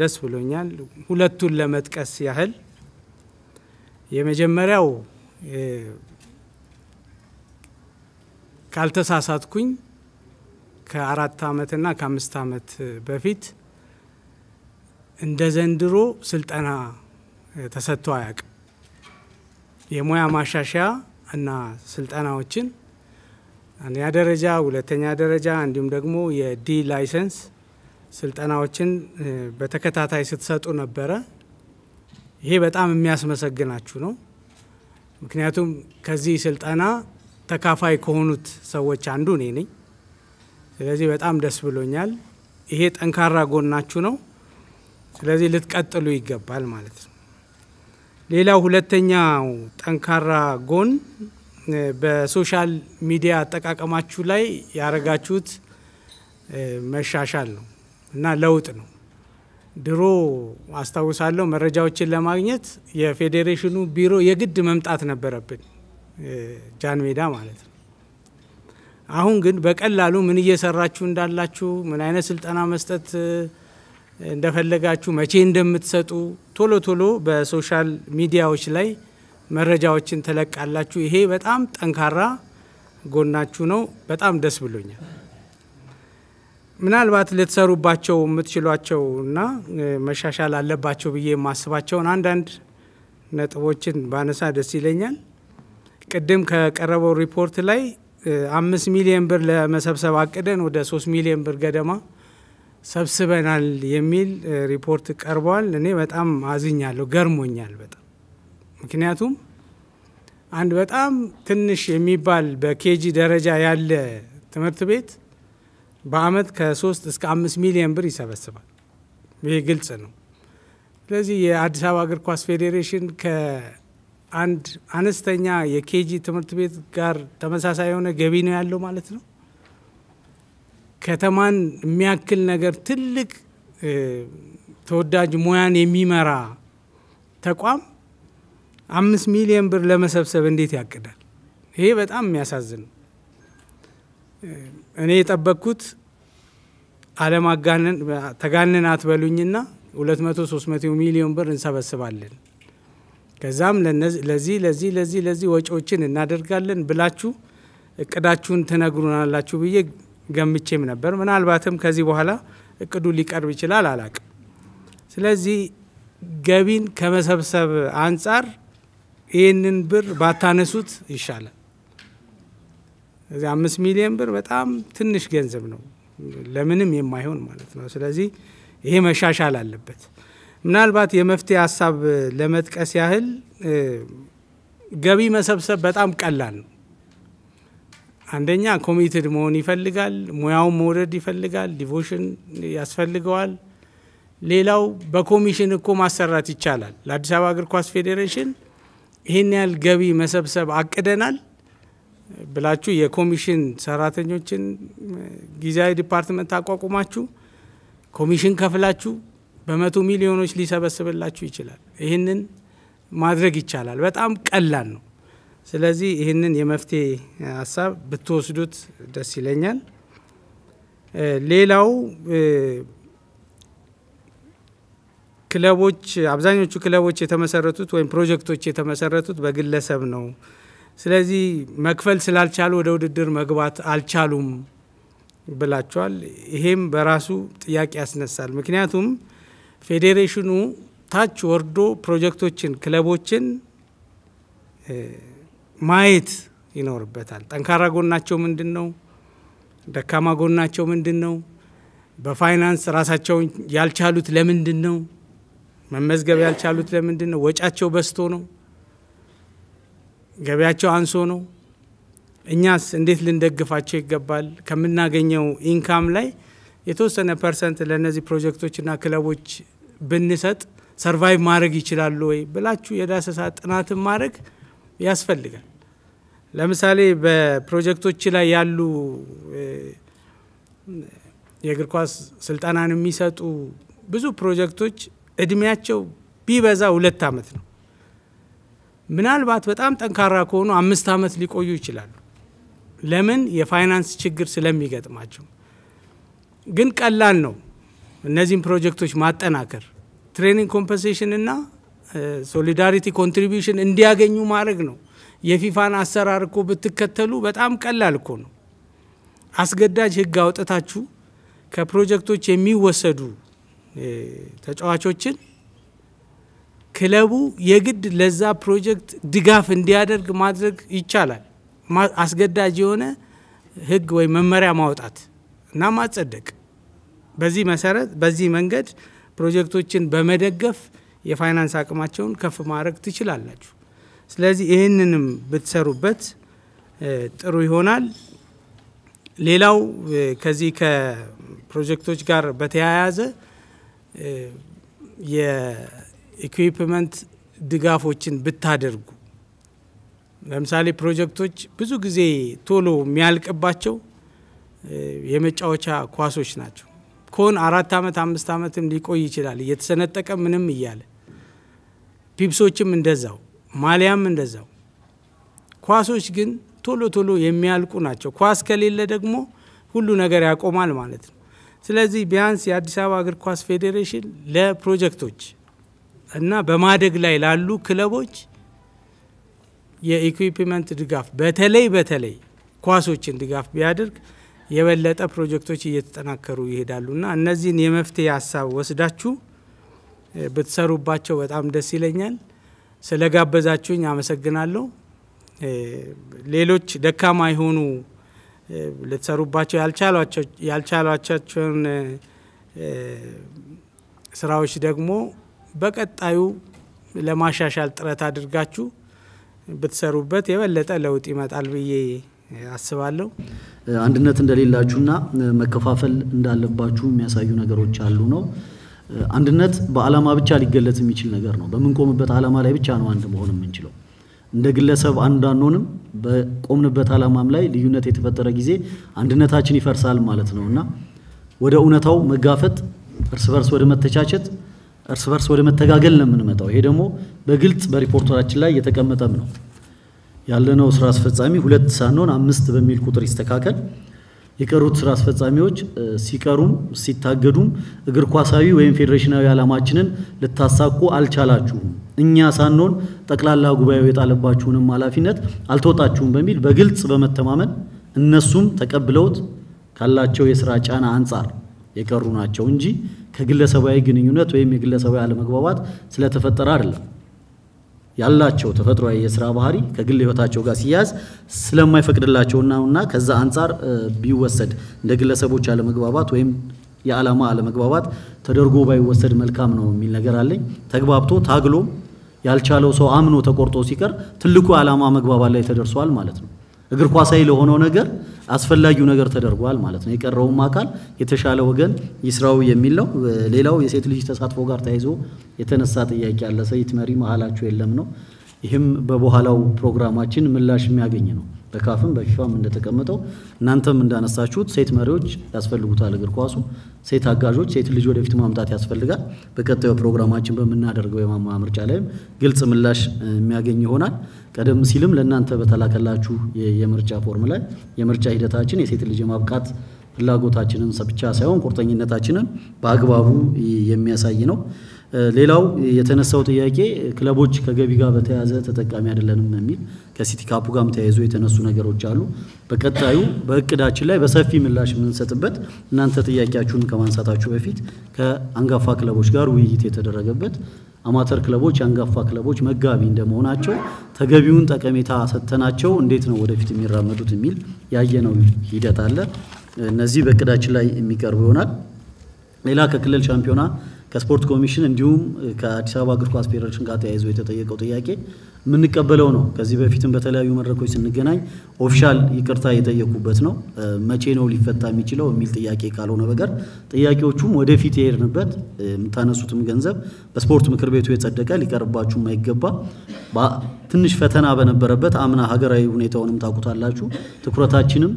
ደስ ብሎኛል። ሁለቱን ለመጥቀስ ያህል የመጀመሪያው ካልተሳሳትኩኝ ከአራት ዓመትና ከአምስት ዓመት በፊት እንደ ዘንድሮ ስልጠና ተሰጥቶ አያውቅም። የሙያ ማሻሻያ እና ስልጠናዎችን አንደኛ ደረጃ፣ ሁለተኛ ደረጃ እንዲሁም ደግሞ የዲ ላይሰንስ ስልጠናዎችን በተከታታይ ስትሰጡ ነበረ። ይሄ በጣም የሚያስመሰግናችሁ ነው። ምክንያቱም ከዚህ ስልጠና ተካፋይ ከሆኑት ሰዎች አንዱ እኔ ነኝ። ስለዚህ በጣም ደስ ብሎኛል። ይሄ ጠንካራ ጎናችሁ ነው። ስለዚህ ልትቀጥሉ ይገባል ማለት ነው። ሌላው ሁለተኛው ጠንካራ ጎን በሶሻል ሚዲያ አጠቃቀማችሁ ላይ ያረጋችሁት መሻሻል ነው እና ለውጥ ነው። ድሮ አስታውሳለሁ መረጃዎችን ለማግኘት የፌዴሬሽኑ ቢሮ የግድ መምጣት ነበረብን፣ ጃን ሜዳ ማለት ነው። አሁን ግን በቀላሉ ምን እየሰራችሁ እንዳላችሁ፣ ምን አይነት ስልጠና መስጠት እንደፈለጋችሁ መቼ እንደምትሰጡ ቶሎ ቶሎ በሶሻል ሚዲያዎች ላይ መረጃዎችን ትለቃላችሁ። ይሄ በጣም ጠንካራ ጎናችሁ ነው። በጣም ደስ ብሎኛል። ምናልባት ልትሰሩባቸው የምትችሏቸው እና መሻሻል አለባቸው ብዬ የማስባቸውን አንዳንድ ነጥቦችን ባነሳ ደስ ይለኛል። ቅድም ከቀረበው ሪፖርት ላይ አምስት ሚሊዮን ብር ለመሰብሰብ አቅደን ወደ ሶስት ሚሊዮን ብር ገደማ ሰብስበናል የሚል ሪፖርት ቀርቧል። እኔ በጣም አዝኛለሁ፣ ገርሞኛል በጣም ምክንያቱም አንድ በጣም ትንሽ የሚባል በኬጂ ደረጃ ያለ ትምህርት ቤት በአመት ከሶስት እስከ አምስት ሚሊዮን ብር ይሰበስባል። ይህ ግልጽ ነው። ስለዚህ የአዲስ አበባ እግር ኳስ ፌዴሬሽን ከአንድ አነስተኛ የኬጂ ትምህርት ቤት ጋር ተመሳሳይ የሆነ ገቢ ነው ያለው ማለት ነው። ከተማን የሚያክል ነገር ትልቅ ተወዳጅ ሙያን የሚመራ ተቋም አምስት ሚሊዮን ብር ለመሰብሰብ እንዴት ያቅዳል? ይሄ በጣም የሚያሳዝን ነው። እኔ የጠበቅኩት አለም ተጋነን አትበሉኝና ሶስት መቶ ሚሊዮን ብር እንሰበስባለን ከዛም ለዚህ ለዚህ ለዚህ ለዚህ ወጪዎችን እናደርጋለን ብላችሁ እቅዳችሁን ትነግሩናላችሁ ብዬ ገምቼም ነበር። ምናልባትም ከዚህ በኋላ እቅዱ ሊቀርብ ይችላል አላቅም። ስለዚህ ገቢን ከመሰብሰብ አንጻር ይህንን ብር ባታነሱት ይሻላል። እዚህ አምስት ሚሊዮን ብር በጣም ትንሽ ገንዘብ ነው፣ ለምንም የማይሆን ማለት ነው። ስለዚህ ይሄ መሻሻል አለበት። ምናልባት የመፍትሄ ሀሳብ ለመጥቀስ ያህል ገቢ መሰብሰብ በጣም ቀላል ነው። አንደኛ ኮሚትድ መሆን ይፈልጋል። ሙያውን መውደድ ይፈልጋል። ዲቮሽን ያስፈልገዋል። ሌላው በኮሚሽን እኮ ማሰራት ይቻላል። ለአዲስ አበባ እግር ኳስ ፌዴሬሽን ይህን ያህል ገቢ መሰብሰብ አቅደናል ብላችሁ የኮሚሽን ሰራተኞችን ጊዜያዊ ዲፓርትመንት አቋቁማችሁ ኮሚሽን ከፍላችሁ በመቶ ሚሊዮኖች ሊሰበስብላችሁ ይችላል። ይህንን ማድረግ ይቻላል። በጣም ቀላል ነው። ስለዚህ ይህንን የመፍትሄ ሀሳብ ብትወስዱት ደስ ይለኛል። ሌላው ክለቦች አብዛኞቹ ክለቦች የተመሰረቱት ወይም ፕሮጀክቶች የተመሰረቱት በግለሰብ ነው። ስለዚህ መክፈል ስላልቻሉ ወደ ውድድር መግባት አልቻሉም ብላቸዋል። ይሄም በራሱ ጥያቄ ያስነሳል። ምክንያቱም ፌዴሬሽኑ ታች ወርዶ ፕሮጀክቶችን፣ ክለቦችን ማየት ይኖርበታል። ጠንካራ ጎናቸው ምንድን ነው? ደካማ ጎናቸው ምንድን ነው? በፋይናንስ ራሳቸውን ያልቻሉት ለምንድን ነው? መመዝገብ ያልቻሉት ለምንድን ነው? ወጫቸው በስቶ ነው? ገቢያቸው አንሶ ነው? እኛስ እንዴት ልንደግፋቸው ይገባል? ከምናገኘው ኢንካም ላይ የተወሰነ ፐርሰንት ለእነዚህ ፕሮጀክቶችና ክለቦች ብንሰጥ ሰርቫይቭ ማድረግ ይችላሉ ወይ ብላችሁ የዳሰሳ ጥናትን ማድረግ ያስፈልጋል። ለምሳሌ በፕሮጀክቶች ላይ ያሉ የእግር ኳስ ስልጠናን የሚሰጡ ብዙ ፕሮጀክቶች እድሜያቸው ቢበዛ ሁለት ዓመት ነው። ምናልባት በጣም ጠንካራ ከሆኑ አምስት ዓመት ሊቆዩ ይችላሉ። ለምን? የፋይናንስ ችግር ስለሚገጥማቸው። ግን ቀላል ነው እነዚህን ፕሮጀክቶች ማጠናከር ትሬኒንግ ኮምፐንሴሽን እና ሶሊዳሪቲ ኮንትሪቢሽን እንዲያገኙ ማድረግ ነው። የፊፋን አሰራር እኮ ብትከተሉ በጣም ቀላል እኮ ነው። አስገዳጅ ህግ አውጥታችሁ ከፕሮጀክቶች የሚወሰዱ ተጫዋቾችን ክለቡ የግድ ለዛ ፕሮጀክት ድጋፍ እንዲያደርግ ማድረግ ይቻላል። አስገዳጅ የሆነ ህግ ወይም መመሪያ ማውጣት እና ማጸደቅ። በዚህ መሰረት በዚህ መንገድ ፕሮጀክቶችን በመደገፍ የፋይናንስ አቅማቸውን ከፍ ማድረግ ትችላላችሁ። ስለዚህ ይህንንም ብትሰሩበት ጥሩ ይሆናል። ሌላው ከዚህ ከፕሮጀክቶች ጋር በተያያዘ የኢኩዊፕመንት ድጋፎችን ብታደርጉ ለምሳሌ ፕሮጀክቶች ብዙ ጊዜ ቶሎ የሚያልቅባቸው የመጫወቻ ኳሶች ናቸው። ከሆን አራት ዓመት አምስት ዓመትም ሊቆይ ይችላል እየተሰነጠቀ ምንም እያለ ፒፕሶችም እንደዛው፣ ማሊያም እንደዛው። ኳሶች ግን ቶሎ ቶሎ የሚያልቁ ናቸው። ኳስ ከሌለ ደግሞ ሁሉ ነገር ያቆማል ማለት ነው። ስለዚህ ቢያንስ የአዲስ አበባ እግር ኳስ ፌዴሬሽን ለፕሮጀክቶች እና በማደግ ላይ ላሉ ክለቦች የኢኩፕመንት ድጋፍ በተለይ በተለይ ኳሶችን ድጋፍ ቢያደርግ የበለጠ ፕሮጀክቶች እየተጠናከሩ እና እነዚህን የመፍትሄ ሀሳብ ወስዳችሁ ብትሰሩባቸው በጣም ደስ ይለኛል። ስለጋበዛችሁኝ አመሰግናለሁ። ሌሎች ደካማ የሆኑ ልትሰሩባቸው ያልቻሏቸውን ስራዎች ደግሞ በቀጣዩ ለማሻሻል ጥረት አድርጋችሁ ብትሰሩበት የበለጠ ለውጥ ይመጣል ብዬ አስባለሁ። አንድነት እንደሌላችሁና መከፋፈል እንዳለባችሁ የሚያሳዩ ነገሮች አሉ ነው አንድነት በዓላማ ብቻ ሊገለጽ የሚችል ነገር ነው። በምንቆምበት ዓላማ ላይ ብቻ ነው አንድ መሆን የምንችለው። እንደ ግለሰብ አንድ አንሆንም። በቆምንበት ዓላማም ላይ ልዩነት የተፈጠረ ጊዜ አንድነታችን ይፈርሳል ማለት ነው እና ወደ እውነታው መጋፈጥ፣ እርስ በርስ ወደ መተቻቸት፣ እርስ በርስ ወደ መተጋገል ነው የምንመጣው። ይሄ ደግሞ በግልጽ በሪፖርተራችን ላይ የተቀመጠም ነው። ያለነው ስራ አስፈጻሚ ሁለት ሳንሆን አምስት በሚል ቁጥር ይስተካከል። የቀሩት ስራ አስፈጻሚዎች ሲቀሩም ሲታገዱም እግር ኳሳዊ ወይም ፌዴሬሽናዊ ዓላማችንን ልታሳኩ አልቻላችሁም፣ እኛ ሳንሆን ጠቅላላ ጉባኤው የጣለባችሁንም ኃላፊነት አልተወጣችሁም በሚል በግልጽ በመተማመን እነሱም ተቀብለውት ካላቸው የስራ ጫና አንጻር የቀሩ ናቸው እንጂ ከግለሰባዊ ግንኙነት ወይም የግለሰባዊ አለመግባባት ስለተፈጠረ አይደለም። ያላቸው ተፈጥሯዊ የስራ ባህሪ ከግል ህይወታቸው ጋር ሲያያዝ ስለማይፈቅድላቸውና ከዛ አንጻር ቢወሰድ እንደ ግለሰቦች አለመግባባት ወይም የዓላማ አለመግባባት ተደርጎ ባይወሰድ መልካም ነው የሚል ነገር አለኝ። ተግባብቶ ታግሎ ያልቻለው ሰው አምኖ ተቆርጦ ሲቀር ትልቁ የዓላማ መግባባት ላይ ተደርሷል ማለት ነው። እግር ኳሳዊ ለሆነው ነገር አስፈላጊው ነገር ተደርጓል ማለት ነው። የቀረውም አካል የተሻለ ወገን ይስራው የሚል ነው። ሌላው የሴት ልጅ ተሳትፎ ጋር ተያይዞ የተነሳ ጥያቄ አለ። ሰይት መሪ መሀላችሁ የለም ነው። ይህም በበኋላው ፕሮግራማችን ምላሽ የሚያገኝ ነው። በካፍም በፊፋም እንደተቀመጠው እናንተም እንዳነሳችሁት ሴት መሪዎች ያስፈልጉታል። እግር ኳሱ ሴት አጋዦች፣ ሴት ልጅ ወደፊት ማምጣት ያስፈልጋል። በቀጣዩ ፕሮግራማችን በምናደርገው የማማ ምርጫ ላይም ግልጽ ምላሽ የሚያገኝ ይሆናል። ቀደም ሲልም ለእናንተ በተላከላችሁ የምርጫ ፎርም ላይ የምርጫ ሂደታችን የሴት ልጅ የማብቃት ፍላጎታችንን ብቻ ሳይሆን ቁርጠኝነታችንን በአግባቡ የሚያሳይ ነው። ሌላው የተነሳው ጥያቄ ክለቦች ከገቢ ጋር በተያያዘ ተጠቃሚ አይደለንም የሚል ከሲቲ ካፑ ጋርም ተያይዞ የተነሱ ነገሮች አሉ። በቀጣዩ በእቅዳችን ላይ በሰፊ ምላሽ የምንሰጥበት እናንተ ጥያቄያችሁን ከማንሳታችሁ በፊት ከአንጋፋ ክለቦች ጋር ውይይት የተደረገበት አማተር ክለቦች የአንጋፋ ክለቦች መጋቢ እንደመሆናቸው ተገቢውን ጠቀሜታ ሰጥተናቸው እንዴት ነው ወደፊት የሚራመዱት የሚል ያየነው ሂደት አለ። እነዚህ በእቅዳችን ላይ የሚቀርቡ ይሆናል። ሌላ ከክልል ሻምፒዮና ከስፖርት ኮሚሽን እንዲሁም ከአዲስ አበባ እግር ኳስ ፌዴሬሽን ጋር ተያይዞ የተጠየቀው ጥያቄ የምንቀበለው ነው። ከዚህ በፊትም በተለያዩ መድረኮች ስንገናኝ ኦፊሻል ይቅርታ የጠየቁበት ነው። መቼ ነው ሊፈታ የሚችለው የሚል ጥያቄ ካልሆነ በቀር ጥያቄዎቹም ወደፊት የሄድንበት የምታነሱትም ገንዘብ በስፖርት ምክር ቤቱ የጸደቀ ሊቀርባችሁ የማይገባ ትንሽ ፈተና በነበረበት አምና ሀገራዊ ሁኔታውንም ታውቁታላችሁ ትኩረታችንም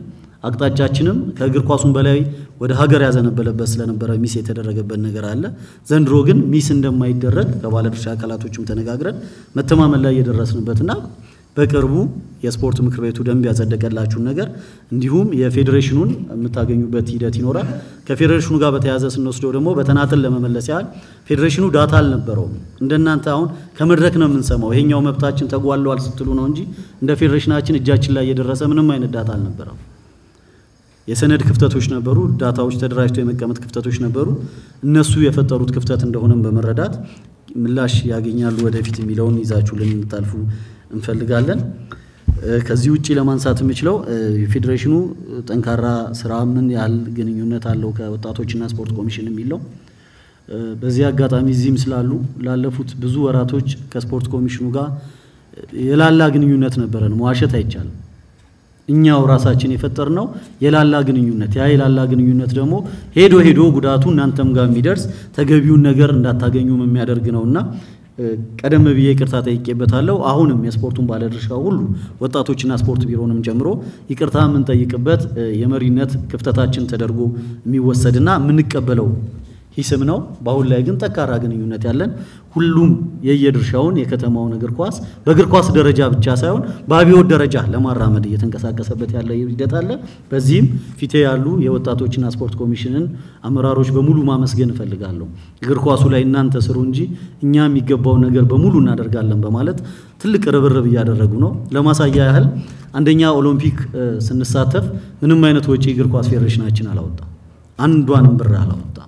አቅጣጫችንም ከእግር ኳሱን በላይ ወደ ሀገር ያዘነበለበት ስለነበረ ሚስ የተደረገበት ነገር አለ። ዘንድሮ ግን ሚስ እንደማይደረግ ከባለድርሻ አካላቶችም ተነጋግረን መተማመን ላይ የደረስንበትና በቅርቡ የስፖርት ምክር ቤቱ ደንብ ያጸደቀላችሁን ነገር እንዲሁም የፌዴሬሽኑን የምታገኙበት ሂደት ይኖራል። ከፌዴሬሽኑ ጋር በተያያዘ ስንወስደው ደግሞ በተናጠል ለመመለስ ያህል ፌዴሬሽኑ ዳታ አልነበረውም። እንደናንተ አሁን ከመድረክ ነው የምንሰማው ይሄኛው መብታችን ተጓሏል ስትሉ ነው እንጂ እንደ ፌዴሬሽናችን እጃችን ላይ የደረሰ ምንም አይነት ዳታ አልነበረም። የሰነድ ክፍተቶች ነበሩ፣ ዳታዎች ተደራጅቶ የመቀመጥ ክፍተቶች ነበሩ። እነሱ የፈጠሩት ክፍተት እንደሆነም በመረዳት ምላሽ ያገኛሉ ወደፊት የሚለውን ይዛችሁ ልንታልፉ እንፈልጋለን። ከዚህ ውጭ ለማንሳት የምችለው ፌዴሬሽኑ ጠንካራ ስራ ምን ያህል ግንኙነት አለው ከወጣቶችና ስፖርት ኮሚሽን የሚለው በዚህ አጋጣሚ እዚህም ስላሉ ላለፉት ብዙ ወራቶች ከስፖርት ኮሚሽኑ ጋር የላላ ግንኙነት ነበረን፣ መዋሸት አይቻልም። እኛው ራሳችን የፈጠር ነው የላላ ግንኙነት። ያ የላላ ግንኙነት ደግሞ ሄዶ ሄዶ ጉዳቱ እናንተም ጋር የሚደርስ ተገቢውን ነገር እንዳታገኙ የሚያደርግ ነውና ቀደም ብዬ ይቅርታ ጠይቄበታለሁ። አሁንም የስፖርቱን ባለድርሻ ሁሉ ወጣቶችና ስፖርት ቢሮንም ጨምሮ ይቅርታ የምንጠይቅበት የመሪነት ክፍተታችን ተደርጎ የሚወሰድና የምንቀበለው ሂስም ነው። በአሁን ላይ ግን ጠንካራ ግንኙነት ያለን ሁሉም የየድርሻውን የከተማውን እግር ኳስ በእግር ኳስ ደረጃ ብቻ ሳይሆን በአብዮት ደረጃ ለማራመድ እየተንቀሳቀሰበት ያለ ሂደት አለ። በዚህም ፊቴ ያሉ የወጣቶችና ስፖርት ኮሚሽንን አመራሮች በሙሉ ማመስገን እፈልጋለሁ። እግር ኳሱ ላይ እናንተ ስሩ እንጂ እኛ የሚገባውን ነገር በሙሉ እናደርጋለን በማለት ትልቅ ርብርብ እያደረጉ ነው። ለማሳያ ያህል አንደኛ ኦሎምፒክ ስንሳተፍ ምንም አይነት ወጪ እግር ኳስ ፌዴሬሽናችን አላወጣም። አንዷንም ብር አላወጣም።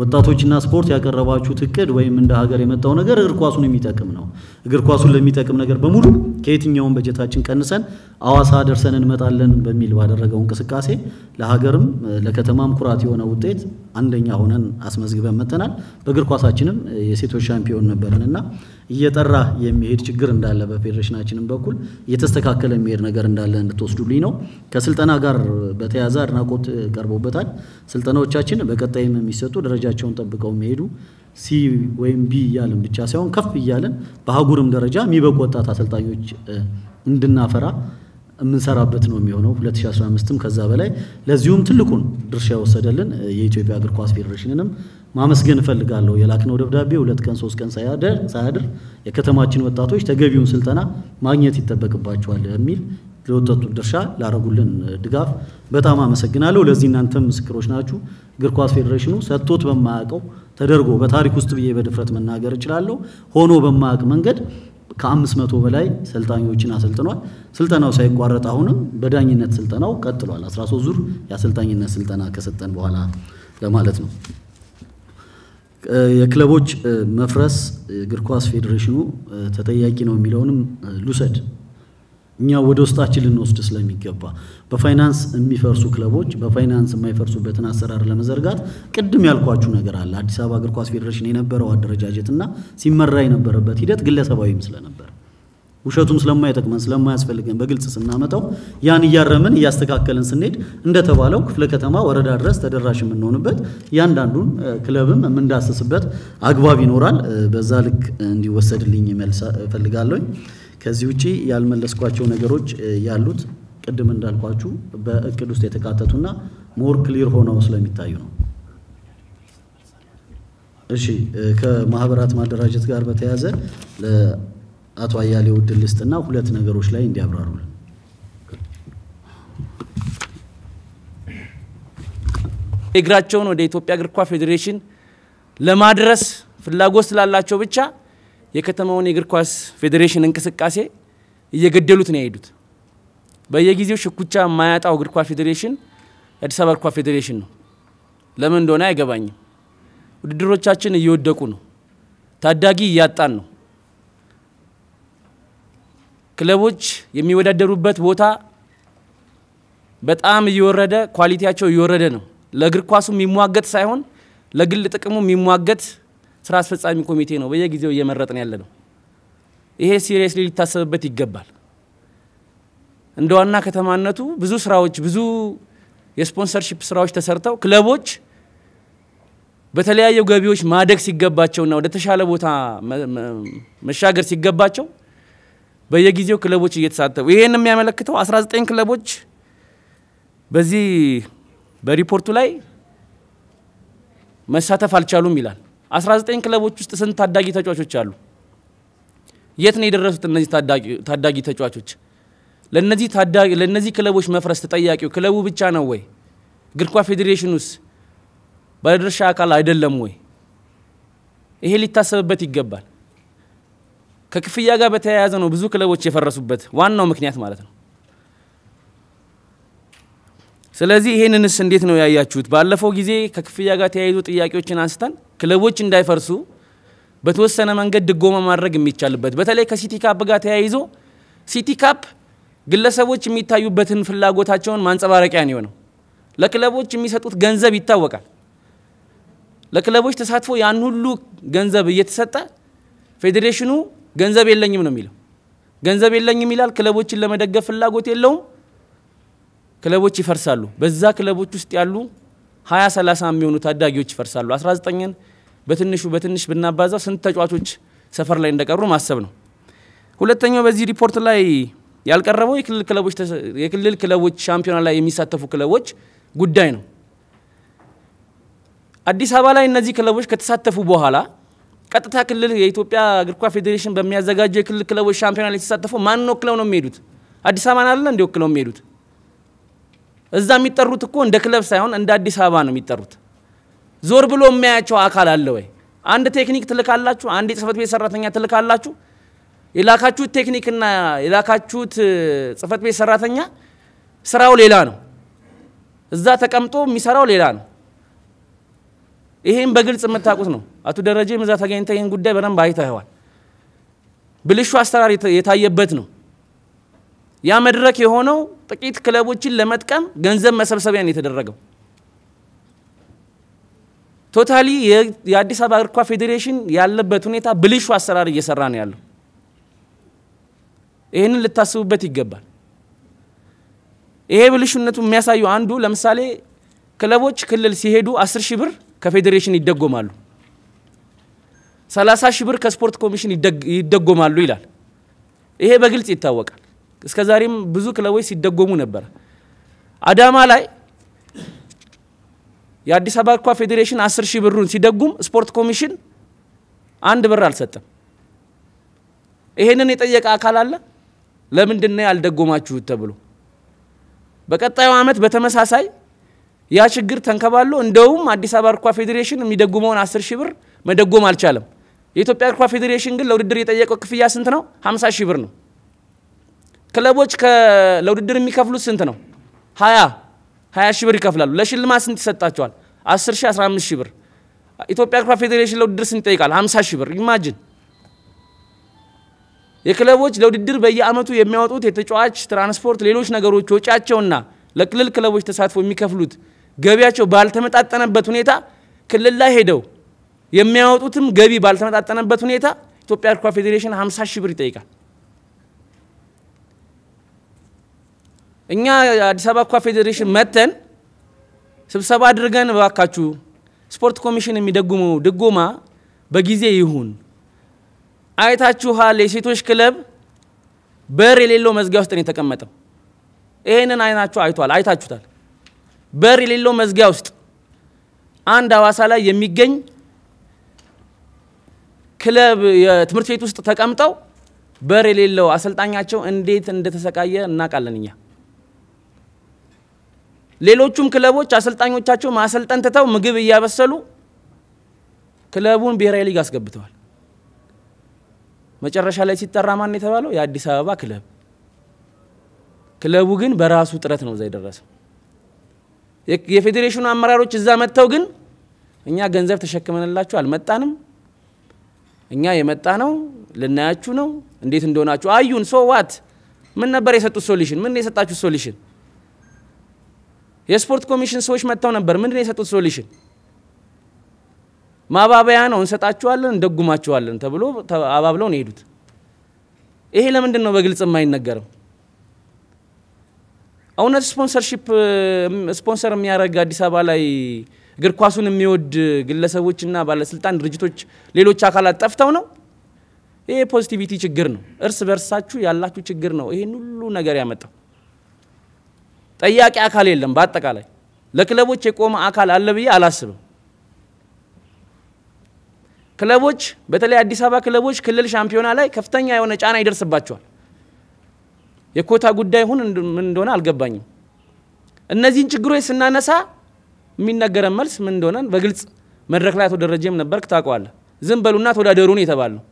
ወጣቶችና ስፖርት ያቀረባችሁት እቅድ ወይም እንደ ሀገር የመጣው ነገር እግር ኳሱን የሚጠቅም ነው። እግር ኳሱን ለሚጠቅም ነገር በሙሉ ከየትኛውም በጀታችን ቀንሰን አዋሳ ደርሰን እንመጣለን በሚል ባደረገው እንቅስቃሴ ለሀገርም ለከተማም ኩራት የሆነ ውጤት አንደኛ ሆነን አስመዝግበን መጥተናል። በእግር ኳሳችንም የሴቶች ሻምፒዮን ነበርን እና እየጠራ የሚሄድ ችግር እንዳለ በፌዴሬሽናችንም በኩል እየተስተካከለ የሚሄድ ነገር እንዳለ እንድትወስዱልኝ ነው። ከስልጠና ጋር በተያያዘ አድናቆት ቀርቦበታል። ስልጠናዎቻችን በቀጣይም የሚሰጡ ደረጃቸውን ጠብቀው የሚሄዱ ሲ ወይም ቢ እያለን ብቻ ሳይሆን ከፍ እያለን በአህጉርም ደረጃ የሚበቁ ወጣት አሰልጣኞች እንድናፈራ የምንሰራበት ነው የሚሆነው 2015ም ከዛ በላይ ለዚሁም ትልቁን ድርሻ የወሰደልን የኢትዮጵያ እግር ኳስ ፌዴሬሽንንም ማመስገን እፈልጋለሁ። የላክነው ደብዳቤ ሁለት ቀን ሶስት ቀን ሳያድር የከተማችን ወጣቶች ተገቢውን ስልጠና ማግኘት ይጠበቅባቸዋል የሚል ለወጣቱን ድርሻ ላረጉልን ድጋፍ በጣም አመሰግናለሁ። ለዚህ እናንተ ምስክሮች ናችሁ። እግር ኳስ ፌዴሬሽኑ ሰጥቶት በማያውቀው ተደርጎ በታሪክ ውስጥ ብዬ በድፍረት መናገር እችላለሁ ሆኖ በማያውቅ መንገድ ከአምስት መቶ በላይ ሰልጣኞችን አሰልጥኗል። ስልጠናው ሳይቋረጥ አሁንም በዳኝነት ስልጠናው ቀጥሏል። 13 ዙር የአሰልጣኝነት ስልጠና ከሰጠን በኋላ ለማለት ነው። የክለቦች መፍረስ እግር ኳስ ፌዴሬሽኑ ተጠያቂ ነው የሚለውንም ልውሰድ። እኛ ወደ ውስጣችን ልንወስድ ስለሚገባ በፋይናንስ የሚፈርሱ ክለቦች በፋይናንስ የማይፈርሱበትን አሰራር ለመዘርጋት ቅድም ያልኳችሁ ነገር አለ። አዲስ አበባ እግር ኳስ ፌዴሬሽን የነበረው አደረጃጀትና ሲመራ የነበረበት ሂደት ግለሰባዊም ስለነበር ውሸቱም ስለማይጠቅመን ስለማያስፈልገን በግልጽ ስናመጣው ያን እያረምን እያስተካከልን ስንሄድ እንደተባለው ክፍለ ከተማ ወረዳ ድረስ ተደራሽ የምንሆንበት እያንዳንዱን ክለብም የምንዳስስበት አግባብ ይኖራል። በዛ ልክ እንዲወሰድልኝ መልስ ከዚህ ውጪ ያልመለስኳቸው ነገሮች ያሉት ቅድም እንዳልኳችሁ በእቅድ ውስጥ የተካተቱና ሞር ክሊር ሆነው ስለሚታዩ ነው። እሺ ከማህበራት ማደራጀት ጋር በተያያዘ ለአቶ አያሌው እድል ልስጥና ሁለት ነገሮች ላይ እንዲያብራሩልን። እግራቸውን ወደ ኢትዮጵያ እግር ኳስ ፌዴሬሽን ለማድረስ ፍላጎት ስላላቸው ብቻ የከተማውን የእግር ኳስ ፌዴሬሽን እንቅስቃሴ እየገደሉት ነው የሄዱት። በየጊዜው ሽኩቻ የማያጣው እግር ኳስ ፌዴሬሽን የአዲስ አበባ እግር ኳስ ፌዴሬሽን ነው። ለምን እንደሆነ አይገባኝም። ውድድሮቻችን እየወደቁ ነው። ታዳጊ እያጣን ነው። ክለቦች የሚወዳደሩበት ቦታ በጣም እየወረደ ኳሊቲያቸው እየወረደ ነው። ለእግር ኳሱ የሚሟገት ሳይሆን ለግል ጥቅሙ የሚሟገት ስራ አስፈጻሚ ኮሚቴ ነው በየጊዜው እየመረጥን ያለ ነው። ይሄ ሲሪየስሊ ሊታሰብበት ይገባል። እንደ ዋና ከተማነቱ ብዙ ስራዎች ብዙ የስፖንሰርሺፕ ስራዎች ተሰርተው ክለቦች በተለያዩ ገቢዎች ማደግ ሲገባቸውና ወደ ተሻለ ቦታ መሻገር ሲገባቸው በየጊዜው ክለቦች እየተሳተፉ ይሄን የሚያመለክተው 19 ክለቦች በዚህ በሪፖርቱ ላይ መሳተፍ አልቻሉም ይላል። 19 ክለቦች ውስጥ ስንት ታዳጊ ተጫዋቾች አሉ? የት ነው የደረሱት እነዚህ ታዳጊ ተጫዋቾች? ለነዚህ ታዳጊ ለነዚህ ክለቦች መፍረስ ተጠያቂው ክለቡ ብቻ ነው ወይ? እግር ኳስ ፌዴሬሽኑስ ባለድርሻ አካል አይደለም ወይ? ይሄ ሊታሰብበት ይገባል። ከክፍያ ጋር በተያያዘ ነው ብዙ ክለቦች የፈረሱበት ዋናው ምክንያት ማለት ነው። ስለዚህ ይሄንንስ እንዴት ነው ያያችሁት? ባለፈው ጊዜ ከክፍያ ጋር ተያይዞ ጥያቄዎችን አንስተን ክለቦች እንዳይፈርሱ በተወሰነ መንገድ ድጎማ ማድረግ የሚቻልበት በተለይ ከሲቲ ካፕ ጋር ተያይዞ ሲቲ ካፕ ግለሰቦች የሚታዩበትን ፍላጎታቸውን ማንጸባረቂያ ነው የሆነው። ለክለቦች የሚሰጡት ገንዘብ ይታወቃል። ለክለቦች ተሳትፎ ያን ሁሉ ገንዘብ እየተሰጠ ፌዴሬሽኑ ገንዘብ የለኝም ነው የሚለው። ገንዘብ የለኝም ይላል። ክለቦችን ለመደገፍ ፍላጎት የለውም። ክለቦች ይፈርሳሉ። በዛ ክለቦች ውስጥ ያሉ 20 30 የሚሆኑ ታዳጊዎች ይፈርሳሉ። 19ን በትንሹ በትንሽ ብናባዛው ስንት ተጫዋቾች ሰፈር ላይ እንደቀሩ ማሰብ ነው። ሁለተኛው በዚህ ሪፖርት ላይ ያልቀረበው የክልል ክለቦች ሻምፒዮና ላይ የሚሳተፉ ክለቦች ጉዳይ ነው። አዲስ አበባ ላይ እነዚህ ክለቦች ከተሳተፉ በኋላ ቀጥታ ክልል የኢትዮጵያ እግር ኳስ ፌዴሬሽን በሚያዘጋጀው የክልል ክለቦች ሻምፒዮና ላይ የተሳተፉ ማንን ወክለው ነው የሚሄዱት? አዲስ አበባን አለ እንዲወክለው የሚሄዱት? እዛ የሚጠሩት እኮ እንደ ክለብ ሳይሆን እንደ አዲስ አበባ ነው የሚጠሩት። ዞር ብሎ የሚያያቸው አካል አለ ወይ? አንድ ቴክኒክ ትልካላችሁ፣ አንድ የጽህፈት ቤት ሰራተኛ ትልካላችሁ። የላካችሁት ቴክኒክና የላካችሁት ጽህፈት ቤት ሰራተኛ ስራው ሌላ ነው። እዛ ተቀምጦ የሚሰራው ሌላ ነው። ይሄን በግልጽ የምታውቁት ነው። አቶ ደረጀም እዛ ተገኝተ ይህን ጉዳይ በደንብ አይተኸዋል። ብልሹ አሰራር የታየበት ነው። ያ መድረክ የሆነው ጥቂት ክለቦችን ለመጥቀም ገንዘብ መሰብሰቢያን የተደረገው ቶታሊ የአዲስ አበባ እግር ኳስ ፌዴሬሽን ያለበት ሁኔታ ብልሹ አሰራር እየሰራ ነው ያለው። ይህንን ልታስቡበት ይገባል። ይሄ ብልሹነቱ የሚያሳዩ አንዱ ለምሳሌ ክለቦች ክልል ሲሄዱ አስር ሺህ ብር ከፌዴሬሽን ይደጎማሉ፣ ሰላሳ ሺህ ብር ከስፖርት ኮሚሽን ይደጎማሉ ይላል። ይሄ በግልጽ ይታወቃል። እስከዛሬም ብዙ ክለቦች ሲደጎሙ ነበር። አዳማ ላይ የአዲስ አበባ እኳ ፌዴሬሽን አስር ሺህ ብሩን ሲደጉም ስፖርት ኮሚሽን አንድ ብር አልሰጠም። ይሄንን የጠየቀ አካል አለ? ለምንድን ነው ያልደጎማችሁት ተብሎ በቀጣዩ ዓመት በተመሳሳይ ያ ችግር ተንከባሎ እንደውም አዲስ አበባ እርኳ ፌዴሬሽን የሚደጉመውን አስር ሺህ ብር መደጎም አልቻለም። የኢትዮጵያ እርኳ ፌዴሬሽን ግን ለውድድር የጠየቀው ክፍያ ስንት ነው? 50 ሺህ ብር ነው። ክለቦች ለውድድር የሚከፍሉት ስንት ነው? 20 20 ሺህ ብር ይከፍላሉ። ለሽልማት ስንት ይሰጣቸዋል? 10 ሺህ 15 ሺህ ብር። ኢትዮጵያ እግር ኳስ ፌዴሬሽን ለውድድር ስንት ይጠይቃል? 50 ሺህ ብር። ኢማጂን የክለቦች ለውድድር በየአመቱ የሚያወጡት የተጫዋች ትራንስፖርት፣ ሌሎች ነገሮች ወጪያቸውና ለክልል ክለቦች ተሳትፎ የሚከፍሉት ገቢያቸው ባልተመጣጠነበት ሁኔታ ክልል ላይ ሄደው የሚያወጡትም ገቢ ባልተመጣጠነበት ሁኔታ ኢትዮጵያ እግር ኳስ ፌዴሬሽን 50 ሺህ ብር ይጠይቃል። እኛ አዲስ አበባ ኳ ፌዴሬሽን መተን ስብሰባ አድርገን እባካችሁ ስፖርት ኮሚሽን የሚደጉመው ድጎማ በጊዜ ይሁን። አይታችኋል፣ የሴቶች ክለብ በር የሌለው መዝጊያ ውስጥ ነው የተቀመጠው። ይሄንን አይናችሁ አይቷል፣ አይታችሁታል። በር የሌለው መዝጊያ ውስጥ አንድ አዋሳ ላይ የሚገኝ ክለብ የትምህርት ቤት ውስጥ ተቀምጠው በር የሌለው አሰልጣኛቸው እንዴት እንደተሰቃየ እናውቃለን እኛ። ሌሎቹም ክለቦች አሰልጣኞቻቸው ማሰልጠን ትተው ምግብ እያበሰሉ ክለቡን ብሔራዊ ሊግ አስገብተዋል። መጨረሻ ላይ ሲጠራ ማን የተባለው የአዲስ አበባ ክለብ። ክለቡ ግን በራሱ ጥረት ነው እዛ የደረሰው። የፌዴሬሽኑ አመራሮች እዛ መጥተው ግን እኛ ገንዘብ ተሸክመንላችሁ አልመጣንም፣ እኛ የመጣ ነው ልናያችሁ ነው፣ እንዴት እንደሆናችሁ አዩን። ሶ ዋት ምን ነበር የሰጡት ሶሉሽን? ምን የሰጣችሁ ሶሉሽን? የስፖርት ኮሚሽን ሰዎች መጥተው ነበር። ምንድን የሰጡት ሶሉሽን? ማባበያ ነው እንሰጣችኋለን፣ እንደጉማችኋለን ተብሎ አባብለው ነው የሄዱት። ይሄ ለምንድን ነው በግልጽ የማይነገረው? እውነት ስፖንሰርሺፕ ስፖንሰር የሚያደርግ አዲስ አበባ ላይ እግር ኳሱን የሚወድ ግለሰቦችና ባለስልጣን ድርጅቶች፣ ሌሎች አካላት ጠፍተው ነው? ይሄ የፖዚቲቪቲ ችግር ነው። እርስ በርሳችሁ ያላችሁ ችግር ነው ይሄን ሁሉ ነገር ያመጣው። ጠያቂ አካል የለም። በአጠቃላይ ለክለቦች የቆመ አካል አለ ብዬ አላስብም። ክለቦች በተለይ አዲስ አበባ ክለቦች ክልል ሻምፒዮና ላይ ከፍተኛ የሆነ ጫና ይደርስባቸዋል። የኮታ ጉዳይ ሁን ምን እንደሆነ አልገባኝም። እነዚህን ችግሮች ስናነሳ የሚነገረን መልስ ምን እንደሆነ በግልጽ መድረክ ላይ አቶ ደረጀም ነበርክ ታውቀዋለህ። ዝም በሉና ተወዳደሩ ነው የተባለው።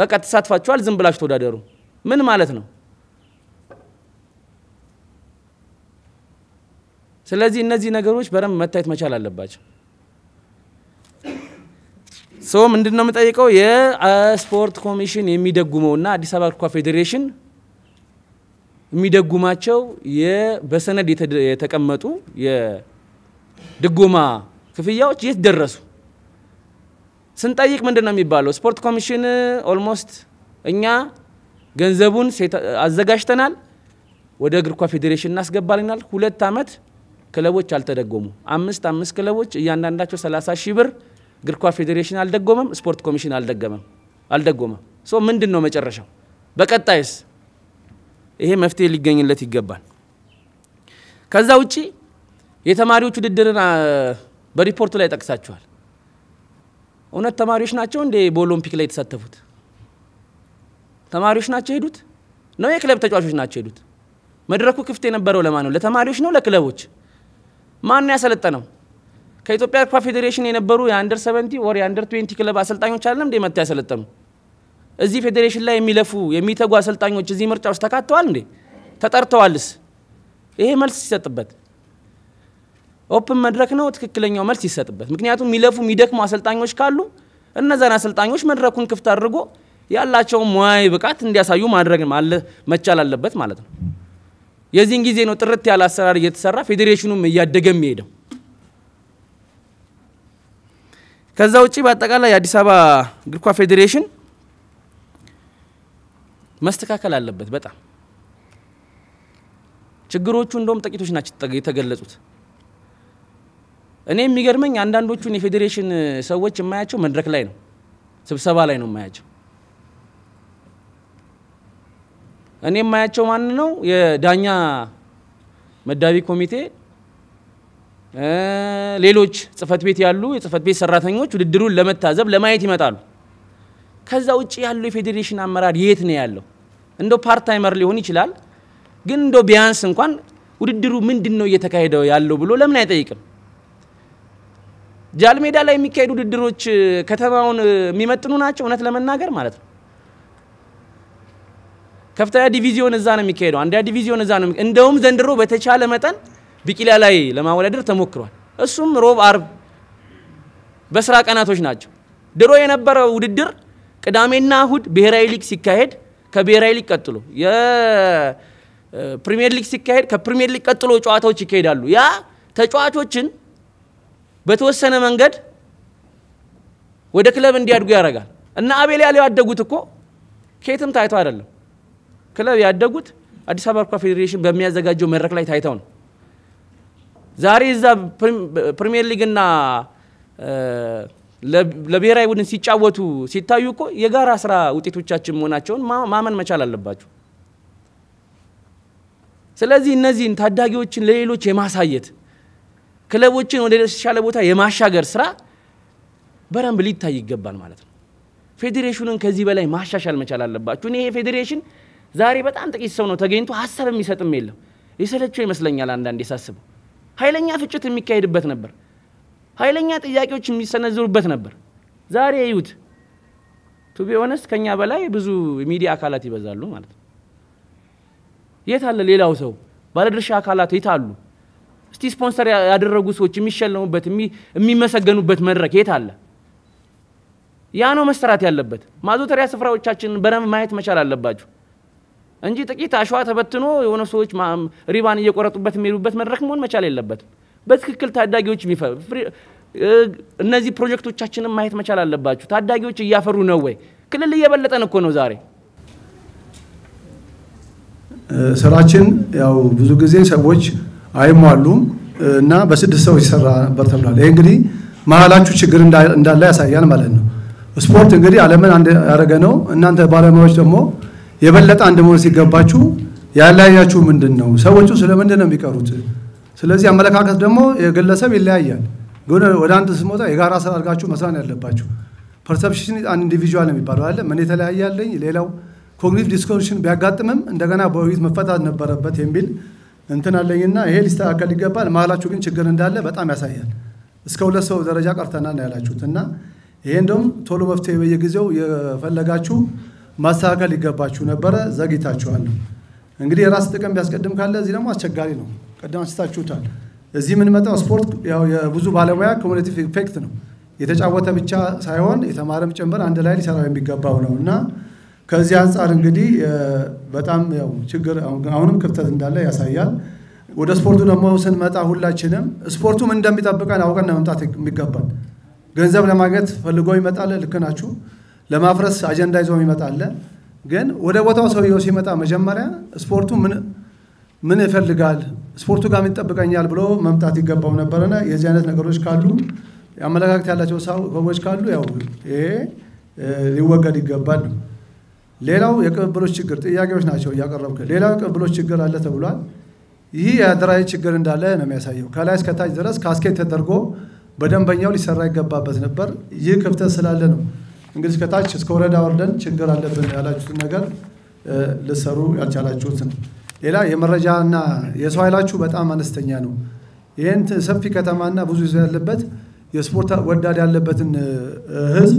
በቃ ተሳትፋችኋል፣ ዝም ብላችሁ ተወዳደሩ። ምን ማለት ነው? ስለዚህ እነዚህ ነገሮች በደንብ መታየት መቻል አለባቸው። ሰው ምንድን ነው የምጠይቀው? የስፖርት ኮሚሽን የሚደጉመውና አዲስ አበባ እግር ፌዴሬሽን የሚደጉማቸው በሰነድ የተቀመጡ የድጎማ ክፍያዎች የት ደረሱ ስንጠይቅ ምንድን ነው የሚባለው? ስፖርት ኮሚሽን ኦልሞስት እኛ ገንዘቡን አዘጋጅተናል፣ ወደ እግር ኳ ፌዴሬሽን እናስገባልናል ሁለት ዓመት ክለቦች አልተደጎሙ። አምስት አምስት ክለቦች እያንዳንዳቸው 30 ሺህ ብር እግር ኳስ ፌዴሬሽን አልደጎመም፣ ስፖርት ኮሚሽን አልደገመም አልደጎመም። ሶ ምንድን ነው መጨረሻው? በቀጣይስ ይሄ መፍትሄ ሊገኝለት ይገባል። ከዛ ውጪ የተማሪዎች ውድድርን በሪፖርቱ ላይ ጠቅሳችኋል። እውነት ተማሪዎች ናቸው እንዴ በኦሎምፒክ ላይ የተሳተፉት? ተማሪዎች ናቸው ሄዱት ነው የክለብ ተጫዋቾች ናቸው ሄዱት? መድረኩ ክፍት የነበረው ለማን ነው? ለተማሪዎች ነው ለክለቦች? ማን ያሰለጠነው? ከኢትዮጵያ እግር ኳስ ፌዴሬሽን የነበሩ የአንደር ሰቨንቲ ወር የአንደር ትዌንቲ ክለብ አሰልጣኞች አለም እንዴ መጥተው ያሰለጠኑ? እዚህ ፌዴሬሽን ላይ የሚለፉ የሚተጉ አሰልጣኞች እዚህ ምርጫ ውስጥ ተካተዋል እንዴ? ተጠርተዋልስ? ይሄ መልስ ሲሰጥበት ኦፕን መድረክ ነው ትክክለኛው መልስ ይሰጥበት። ምክንያቱም የሚለፉ የሚደክሙ አሰልጣኞች ካሉ እነዛን አሰልጣኞች መድረኩን ክፍት አድርጎ ያላቸውን ሙያዊ ብቃት እንዲያሳዩ ማድረግ መቻል አለበት ማለት ነው። የዚህን ጊዜ ነው ጥርት ያለ አሰራር እየተሰራ ፌዴሬሽኑም እያደገ የሚሄደው። ከዛ ውጭ በአጠቃላይ የአዲስ አበባ እግር ኳስ ፌዴሬሽን መስተካከል አለበት። በጣም ችግሮቹ እንደውም ጥቂቶች ናቸው የተገለጹት። እኔ የሚገርመኝ አንዳንዶቹን የፌዴሬሽን ሰዎች የማያቸው መድረክ ላይ ነው፣ ስብሰባ ላይ ነው የማያቸው። እኔ የማያቸው ማን ነው? የዳኛ መዳቢ ኮሚቴ፣ ሌሎች ጽህፈት ቤት ያሉ የጽህፈት ቤት ሰራተኞች ውድድሩን ለመታዘብ ለማየት ይመጣሉ። ከዛ ውጭ ያለው የፌዴሬሽን አመራር የት ነው ያለው? እንደው ፓርታይመር ሊሆን ይችላል፣ ግን እንደው ቢያንስ እንኳን ውድድሩ ምንድን ነው እየተካሄደው ያለው ብሎ ለምን አይጠይቅም? ጃልሜዳ ላይ የሚካሄዱ ውድድሮች ከተማውን የሚመጥኑ ናቸው እውነት ለመናገር ማለት ነው። ከፍተኛ ዲቪዚዮን እዛ ነው የሚካሄደው። አንደኛ ዲቪዚዮን እዛ ነው። እንደውም ዘንድሮ በተቻለ መጠን ቢቂላ ላይ ለማወዳደር ተሞክሯል። እሱም ሮብ፣ አርብ በስራ ቀናቶች ናቸው። ድሮ የነበረው ውድድር ቅዳሜና እሁድ ብሔራዊ ሊግ ሲካሄድ ከብሔራዊ ሊግ ቀጥሎ የፕሪሚየር ሊግ ሲካሄድ ከፕሪሚየር ሊግ ቀጥሎ ጨዋታዎች ይካሄዳሉ። ያ ተጫዋቾችን በተወሰነ መንገድ ወደ ክለብ እንዲያድጉ ያደርጋል እና አቤል ያለው ያደጉት እኮ ከየትም ታይቶ አይደለም። ክለብ ያደጉት አዲስ አበባ እግር ኳስ ፌዴሬሽን በሚያዘጋጀው መድረክ ላይ ታይተው ነው። ዛሬ እዛ ፕሪሚየር ሊግና ለብሔራዊ ቡድን ሲጫወቱ ሲታዩ እኮ የጋራ ስራ ውጤቶቻችን መሆናቸውን ማመን መቻል አለባቸው። ስለዚህ እነዚህን ታዳጊዎችን ለሌሎች የማሳየት ክለቦችን ወደ ተሻለ ቦታ የማሻገር ስራ በደንብ ሊታይ ይገባል ማለት ነው። ፌዴሬሽኑን ከዚህ በላይ ማሻሻል መቻል አለባችሁ። ይሄ ፌዴሬሽን ዛሬ በጣም ጥቂት ሰው ነው ተገኝቶ ሀሳብ የሚሰጥም የለም። የሰለቸው ይመስለኛል አንዳንዴ ሳስበው። ኃይለኛ ፍጭት የሚካሄድበት ነበር። ኃይለኛ ጥያቄዎች የሚሰነዝሩበት ነበር። ዛሬ ይዩት። ቱቢ ኦነስት ከኛ በላይ ብዙ የሚዲያ አካላት ይበዛሉ ማለት ነው። የት አለ ሌላው ሰው? ባለድርሻ አካላት የት አሉ? እስቲ ስፖንሰር ያደረጉ ሰዎች የሚሸለሙበት የሚመሰገኑበት መድረክ የት አለ? ያ ነው መሰራት ያለበት። ማዞተሪያ ስፍራዎቻችንን በደንብ ማየት መቻል አለባችሁ። እንጂ ጥቂት አሸዋ ተበትኖ የሆነ ሰዎች ሪባን እየቆረጡበት የሚሄዱበት መድረክ መሆን መቻል የለበትም። በትክክል ታዳጊዎች እነዚህ ፕሮጀክቶቻችንን ማየት መቻል አለባችሁ። ታዳጊዎች እያፈሩ ነው ወይ? ክልል እየበለጠን እኮ ነው ዛሬ። ስራችን ያው ብዙ ጊዜ ሰዎች አይሟሉም እና በስድስት ሰው ይሰራ ነበር ተብሏል። ይህ እንግዲህ መሀላችሁ ችግር እንዳለ ያሳያል ማለት ነው። ስፖርት እንግዲህ ዓለምን አንድ ያደረገ ነው። እናንተ ባለሙያዎች ደግሞ የበለጠ አንድ መሆን ሲገባችሁ ያለያያችሁ ምንድን ነው? ሰዎቹ ስለምንድን ነው የሚቀሩት? ስለዚህ አመለካከት ደግሞ የግለሰብ ይለያያል። ግን ወደ አንድ ስሞታ የጋራ ስራ አድርጋችሁ መስራት ያለባችሁ። ፐርሰፕሽን አንድ ነው የሚባለው አለ። ምን የተለያያለኝ ሌላው ኮግኒቲቭ ዲስኮርሽን ቢያጋጥምም እንደገና በውይይት መፈታት ነበረበት የሚል እንትን አለኝና ይሄ ሊስተካከል ይገባል። መሀላችሁ ግን ችግር እንዳለ በጣም ያሳያል። እስከ ሁለት ሰው ደረጃ ቀርተናል ያላችሁት እና ይሄ እንደውም ቶሎ መፍትሄ በየጊዜው የፈለጋችሁ ማስተካከል ሊገባችሁ ነበረ፣ ዘግይታችኋል። እንግዲህ የራስ ጥቅም ቢያስቀድም ካለ እዚህ ደግሞ አስቸጋሪ ነው። ቀደም አንስታችሁታል። እዚህ የምንመጣው ስፖርት ያው የብዙ ባለሙያ ኮሙኒቲቭ ኢፌክት ነው። የተጫወተ ብቻ ሳይሆን የተማረም ጭምር አንድ ላይ ሊሰራው የሚገባው ነው እና ከዚህ አንጻር እንግዲህ በጣም ያው ችግር አሁንም ክፍተት እንዳለ ያሳያል። ወደ ስፖርቱ ደግሞ ስንመጣ ሁላችንም ምን እንደሚጠብቀን አውቀን መምጣት የሚገባል። ገንዘብ ለማግኘት ፈልጎ ይመጣል። ልክ ናችሁ። ለማፍረስ አጀንዳ ይዞ ይመጣለ። ግን ወደ ቦታው ሰውየው ሲመጣ መጀመሪያ ስፖርቱ ምን ምን ይፈልጋል፣ ስፖርቱ ጋር ይጠብቀኛል ብሎ መምጣት ይገባው ነበረና የዚህ አይነት ነገሮች ካሉ አመለካከት ያላቸው ሰዎች ካሉ ያው ይሄ ሊወገድ ይገባል ነው። ሌላው የቅብብሎች ችግር ጥያቄዎች ናቸው እያቀረብክ። ሌላው የቅብብሎች ችግር አለ ተብሏል። ይህ የአደራጅ ችግር እንዳለ ነው የሚያሳየው። ከላይ እስከታች ድረስ ካስኬት ተደርጎ በደንበኛው ሊሰራ ይገባበት ነበር። ይህ ክፍተት ስላለ ነው እንግዲህ ከታች እስከ ወረዳ ወርደን ችግር አለብን ያላችሁትን ነገር ልሰሩ ያልቻላችሁትን ሌላ የመረጃና የሰው ኃይላችሁ በጣም አነስተኛ ነው። ይህን ሰፊ ከተማና ብዙ ይዞ ያለበት የስፖርት ወዳድ ያለበትን ህዝብ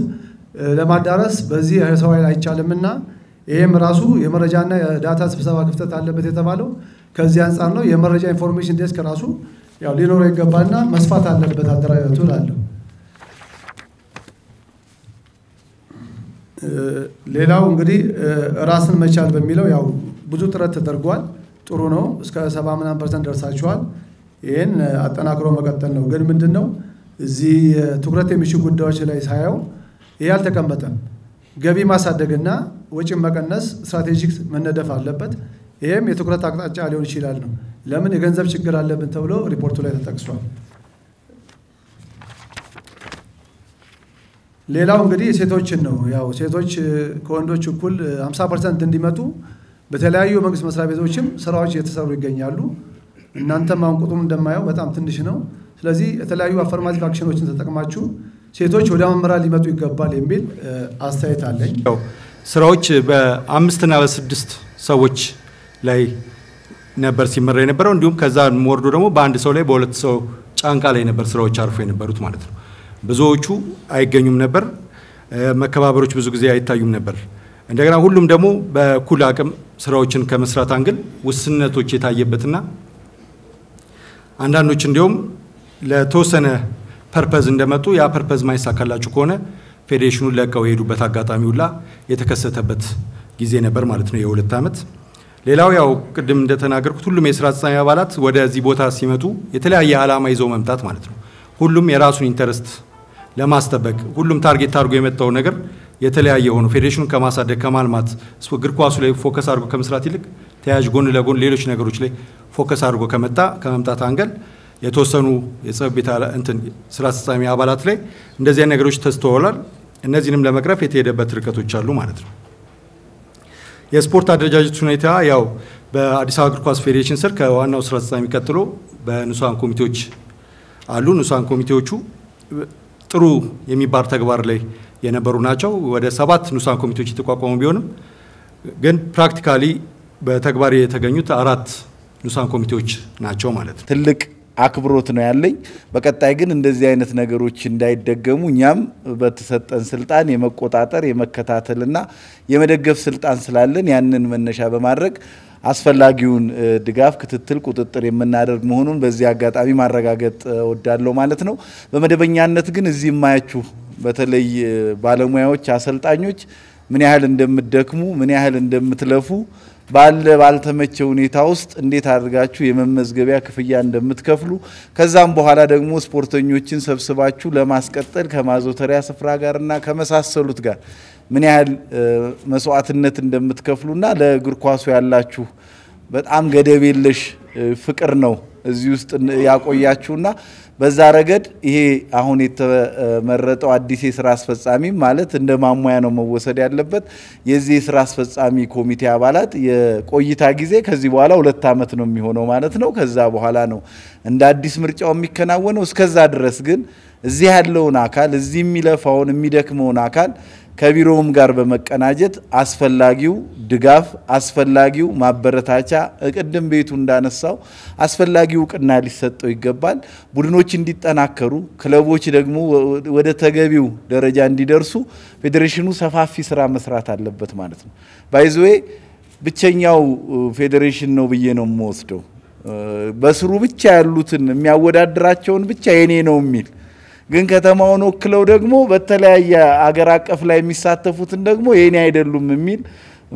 ለማዳረስ በዚህ የሰው ኃይል አይቻልምና ይህም ራሱ የመረጃና የዳታ ስብሰባ ክፍተት አለበት የተባለው ከዚህ አንጻር ነው። የመረጃ ኢንፎርሜሽን ዴስክ ራሱ ያው ሊኖረው ይገባና መስፋት አለበት አደራጀቱ እላለሁ። ሌላው እንግዲህ ራስን መቻል በሚለው ያው ብዙ ጥረት ተደርጓል። ጥሩ ነው። እስከ ሰባ ምናምን ፐርሰንት ደርሳችኋል። ይህን አጠናክሮ መቀጠል ነው። ግን ምንድን ነው እዚህ ትኩረት የሚሹ ጉዳዮች ላይ ሳየው ይህ አልተቀመጠም። ገቢ ማሳደግና ወጪ መቀነስ ስትራቴጂክ መነደፍ አለበት። ይህም የትኩረት አቅጣጫ ሊሆን ይችላል ነው። ለምን የገንዘብ ችግር አለብን ተብሎ ሪፖርቱ ላይ ተጠቅሷል። ሌላው እንግዲህ ሴቶችን ነው። ያው ሴቶች ከወንዶች እኩል 50 ፐርሰንት እንዲመጡ በተለያዩ መንግስት መስሪያ ቤቶችም ስራዎች እየተሰሩ ይገኛሉ። እናንተም አሁን እንደማየው በጣም ትንሽ ነው። ስለዚህ የተለያዩ አፈርማቲቭ አክሽኖችን ተጠቅማችሁ ሴቶች ወደ መመራ ሊመጡ ይገባል የሚል አስተያየት አለኝ። ስራዎች በአምስትና በስድስት ሰዎች ላይ ነበር ሲመራ የነበረው። እንዲሁም ከዛ ወርዶ ደግሞ በአንድ ሰው ላይ በሁለት ሰው ጫንቃ ላይ ነበር ስራዎች አርፎ የነበሩት ማለት ነው። ብዙዎቹ አይገኙም ነበር። መከባበሮች ብዙ ጊዜ አይታዩም ነበር። እንደገና ሁሉም ደግሞ በኩል አቅም ስራዎችን ከመስራት አንግል ውስንነቶች የታየበትና አንዳንዶች እንዲሁም ለተወሰነ ፐርፐዝ እንደመጡ ያ ፐርፐዝ ማይሳካላችሁ ከሆነ ፌዴሬሽኑን ለቀው የሄዱበት አጋጣሚ ሁላ የተከሰተበት ጊዜ ነበር ማለት ነው። የሁለት ዓመት ሌላው ያው ቅድም እንደተናገርኩት ሁሉም የስራ አስፈጻሚ አባላት ወደዚህ ቦታ ሲመጡ የተለያየ ዓላማ ይዘው መምጣት ማለት ነው። ሁሉም የራሱን ኢንተረስት ለማስጠበቅ ሁሉም ታርጌት አድርጎ የመጣው ነገር የተለያየ ሆኖ ፌዴሬሽኑን ከማሳደግ ከማልማት እግር ኳሱ ላይ ፎከስ አድርጎ ከመስራት ይልቅ ተያዥ ጎን ለጎን ሌሎች ነገሮች ላይ ፎከስ አድርጎ ከመጣ ከመምጣት አንገል የተወሰኑ የጽሕፈት ቤት እንትን ስራ አስፈጻሚ አባላት ላይ እንደዚህ ነገሮች ተስተውሏል። እነዚህንም ለመቅረፍ የተሄደበት ርቀቶች አሉ ማለት ነው። የስፖርት አደረጃጀት ሁኔታ ያው በአዲስ አበባ እግር ኳስ ፌዴሬሽን ስር ከዋናው ስራ አስፈጻሚ ቀጥሎ በንዑሳን ኮሚቴዎች አሉ። ንዑሳን ኮሚቴዎቹ ጥሩ የሚባል ተግባር ላይ የነበሩ ናቸው። ወደ ሰባት ንዑሳን ኮሚቴዎች የተቋቋሙ ቢሆንም ግን ፕራክቲካሊ በተግባር የተገኙት አራት ንዑሳን ኮሚቴዎች ናቸው ማለት ነው። ትልቅ አክብሮት ነው ያለኝ። በቀጣይ ግን እንደዚህ አይነት ነገሮች እንዳይደገሙ እኛም በተሰጠን ስልጣን የመቆጣጠር የመከታተልና የመደገፍ ስልጣን ስላለን ያንን መነሻ በማድረግ አስፈላጊውን ድጋፍ፣ ክትትል፣ ቁጥጥር የምናደርግ መሆኑን በዚህ አጋጣሚ ማረጋገጥ ወዳለው ማለት ነው። በመደበኛነት ግን እዚህ የማያችሁ በተለይ ባለሙያዎች፣ አሰልጣኞች ምን ያህል እንደምትደክሙ ምን ያህል እንደምትለፉ ባለ ባልተመቸ ሁኔታ ውስጥ እንዴት አድርጋችሁ የመመዝገቢያ ክፍያ እንደምትከፍሉ ከዛም በኋላ ደግሞ ስፖርተኞችን ሰብስባችሁ ለማስቀጠል ከማዘውተሪያ ስፍራ ጋርና ከመሳሰሉት ጋር ምን ያህል መስዋዕትነት እንደምትከፍሉና ለእግር ኳሱ ያላችሁ በጣም ገደብ የለሽ ፍቅር ነው እዚህ ውስጥ ያቆያችሁና በዛ ረገድ ይሄ አሁን የተመረጠው አዲስ የስራ አስፈጻሚ ማለት እንደ ማሟያ ነው መወሰድ ያለበት። የዚህ የስራ አስፈጻሚ ኮሚቴ አባላት የቆይታ ጊዜ ከዚህ በኋላ ሁለት ዓመት ነው የሚሆነው ማለት ነው። ከዛ በኋላ ነው እንደ አዲስ ምርጫው የሚከናወነው። እስከዛ ድረስ ግን እዚህ ያለውን አካል እዚህ የሚለፋውን የሚደክመውን አካል ከቢሮውም ጋር በመቀናጀት አስፈላጊው ድጋፍ አስፈላጊው ማበረታቻ ቅድም ቤቱ እንዳነሳው አስፈላጊው እውቅና ሊሰጠው ይገባል። ቡድኖች እንዲጠናከሩ፣ ክለቦች ደግሞ ወደ ተገቢው ደረጃ እንዲደርሱ ፌዴሬሽኑ ሰፋፊ ስራ መስራት አለበት ማለት ነው። ባይዘዌ ብቸኛው ፌዴሬሽን ነው ብዬ ነው የምወስደው በስሩ ብቻ ያሉትን የሚያወዳድራቸውን ብቻ የኔ ነው የሚል ግን ከተማውን ወክለው ደግሞ በተለያየ አገር አቀፍ ላይ የሚሳተፉትን ደግሞ የኔ አይደሉም የሚል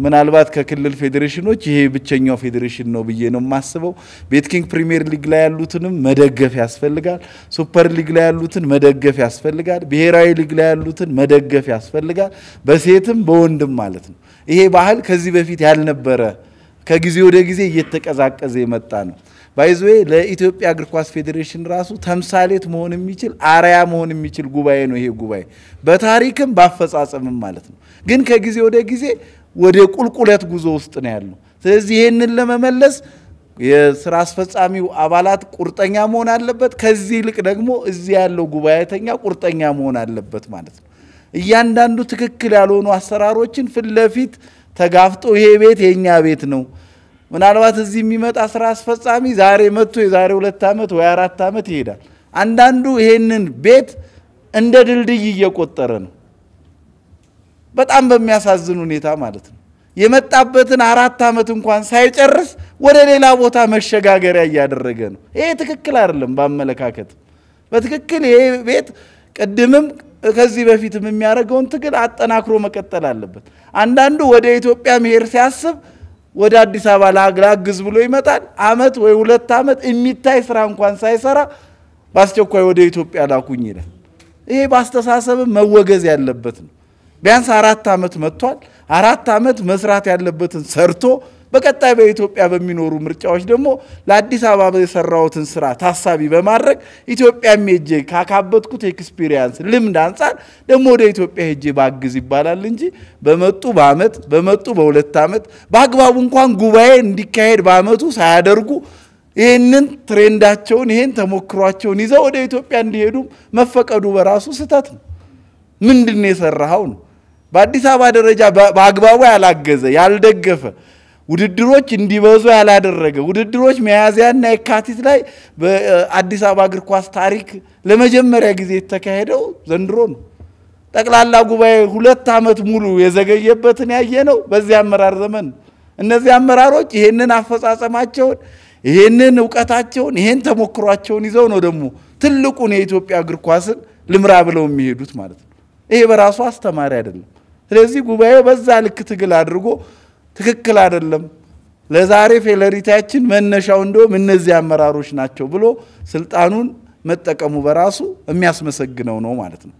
ምናልባት ከክልል ፌዴሬሽኖች ይሄ ብቸኛው ፌዴሬሽን ነው ብዬ ነው የማስበው። ቤትኪንግ ፕሪሚየር ሊግ ላይ ያሉትንም መደገፍ ያስፈልጋል። ሱፐር ሊግ ላይ ያሉትን መደገፍ ያስፈልጋል። ብሔራዊ ሊግ ላይ ያሉትን መደገፍ ያስፈልጋል። በሴትም በወንድም ማለት ነው። ይሄ ባህል ከዚህ በፊት ያልነበረ ከጊዜ ወደ ጊዜ እየተቀዛቀዘ የመጣ ነው። ባይዝዌ ለኢትዮጵያ እግር ኳስ ፌዴሬሽን ራሱ ተምሳሌት መሆን የሚችል አርያ መሆን የሚችል ጉባኤ ነው ይሄ ጉባኤ በታሪክም በአፈጻጸምም ማለት ነው። ግን ከጊዜ ወደ ጊዜ ወደ ቁልቁለት ጉዞ ውስጥ ነው ያለው። ስለዚህ ይህንን ለመመለስ የስራ አስፈጻሚው አባላት ቁርጠኛ መሆን አለበት። ከዚህ ይልቅ ደግሞ እዚህ ያለው ጉባኤተኛ ቁርጠኛ መሆን አለበት ማለት ነው። እያንዳንዱ ትክክል ያልሆኑ አሰራሮችን ፊት ለፊት ተጋፍጦ ይሄ ቤት የእኛ ቤት ነው ምናልባት እዚህ የሚመጣ ስራ አስፈጻሚ ዛሬ መጥቶ የዛሬ ሁለት ዓመት ወይ አራት ዓመት ይሄዳል። አንዳንዱ ይሄንን ቤት እንደ ድልድይ እየቆጠረ ነው። በጣም በሚያሳዝን ሁኔታ ማለት ነው። የመጣበትን አራት ዓመት እንኳን ሳይጨርስ ወደ ሌላ ቦታ መሸጋገሪያ እያደረገ ነው። ይሄ ትክክል አይደለም። በአመለካከት በትክክል ይሄ ቤት ቅድምም ከዚህ በፊትም የሚያደርገውን ትግል አጠናክሮ መቀጠል አለበት። አንዳንዱ ወደ ኢትዮጵያ መሄድ ሲያስብ ወደ አዲስ አበባ ላግዝ ብሎ ይመጣል። አመት ወይ ሁለት አመት የሚታይ ስራ እንኳን ሳይሰራ በአስቸኳይ ወደ ኢትዮጵያ ላኩኝ ይላል። ይሄ በአስተሳሰብ መወገዝ ያለበት ነው። ቢያንስ አራት አመት መጥቷል። አራት አመት መስራት ያለበትን ሰርቶ በቀጣይ በኢትዮጵያ በሚኖሩ ምርጫዎች ደግሞ ለአዲስ አበባ የሰራሁትን ስራ ታሳቢ በማድረግ ኢትዮጵያ ሄጄ ካካበትኩት ኤክስፒሪንስ ልምድ አንጻር ደግሞ ወደ ኢትዮጵያ ሄጄ ባግዝ ይባላል እንጂ በመጡ በአመት በመጡ በሁለት ዓመት በአግባቡ እንኳን ጉባኤ እንዲካሄድ በአመቱ ሳያደርጉ ይህንን ትሬንዳቸውን ይህን ተሞክሯቸውን ይዘው ወደ ኢትዮጵያ እንዲሄዱ መፈቀዱ በራሱ ስህተት ነው። ምንድን የሰራኸው ነው? በአዲስ አበባ ደረጃ በአግባቡ ያላገዘ ያልደገፈ ውድድሮች እንዲበዙ ያላደረገ ውድድሮች ሚያዝያና የካቲት ላይ በአዲስ አበባ እግር ኳስ ታሪክ ለመጀመሪያ ጊዜ የተካሄደው ዘንድሮ ነው። ጠቅላላ ጉባኤ ሁለት ዓመት ሙሉ የዘገየበትን ያየ ነው በዚህ አመራር ዘመን። እነዚህ አመራሮች ይሄንን አፈጻጸማቸውን፣ ይሄንን እውቀታቸውን፣ ይሄን ተሞክሯቸውን ይዘው ነው ደግሞ ትልቁን የኢትዮጵያ እግር ኳስን ልምራ ብለው የሚሄዱት ማለት ነው። ይሄ በራሱ አስተማሪ አይደለም። ስለዚህ ጉባኤው በዛ ልክ ትግል አድርጎ ትክክል አይደለም፣ ለዛሬ ፌለሪታችን መነሻው እንደውም እነዚህ አመራሮች ናቸው ብሎ ስልጣኑን መጠቀሙ በራሱ የሚያስመሰግነው ነው ማለት ነው።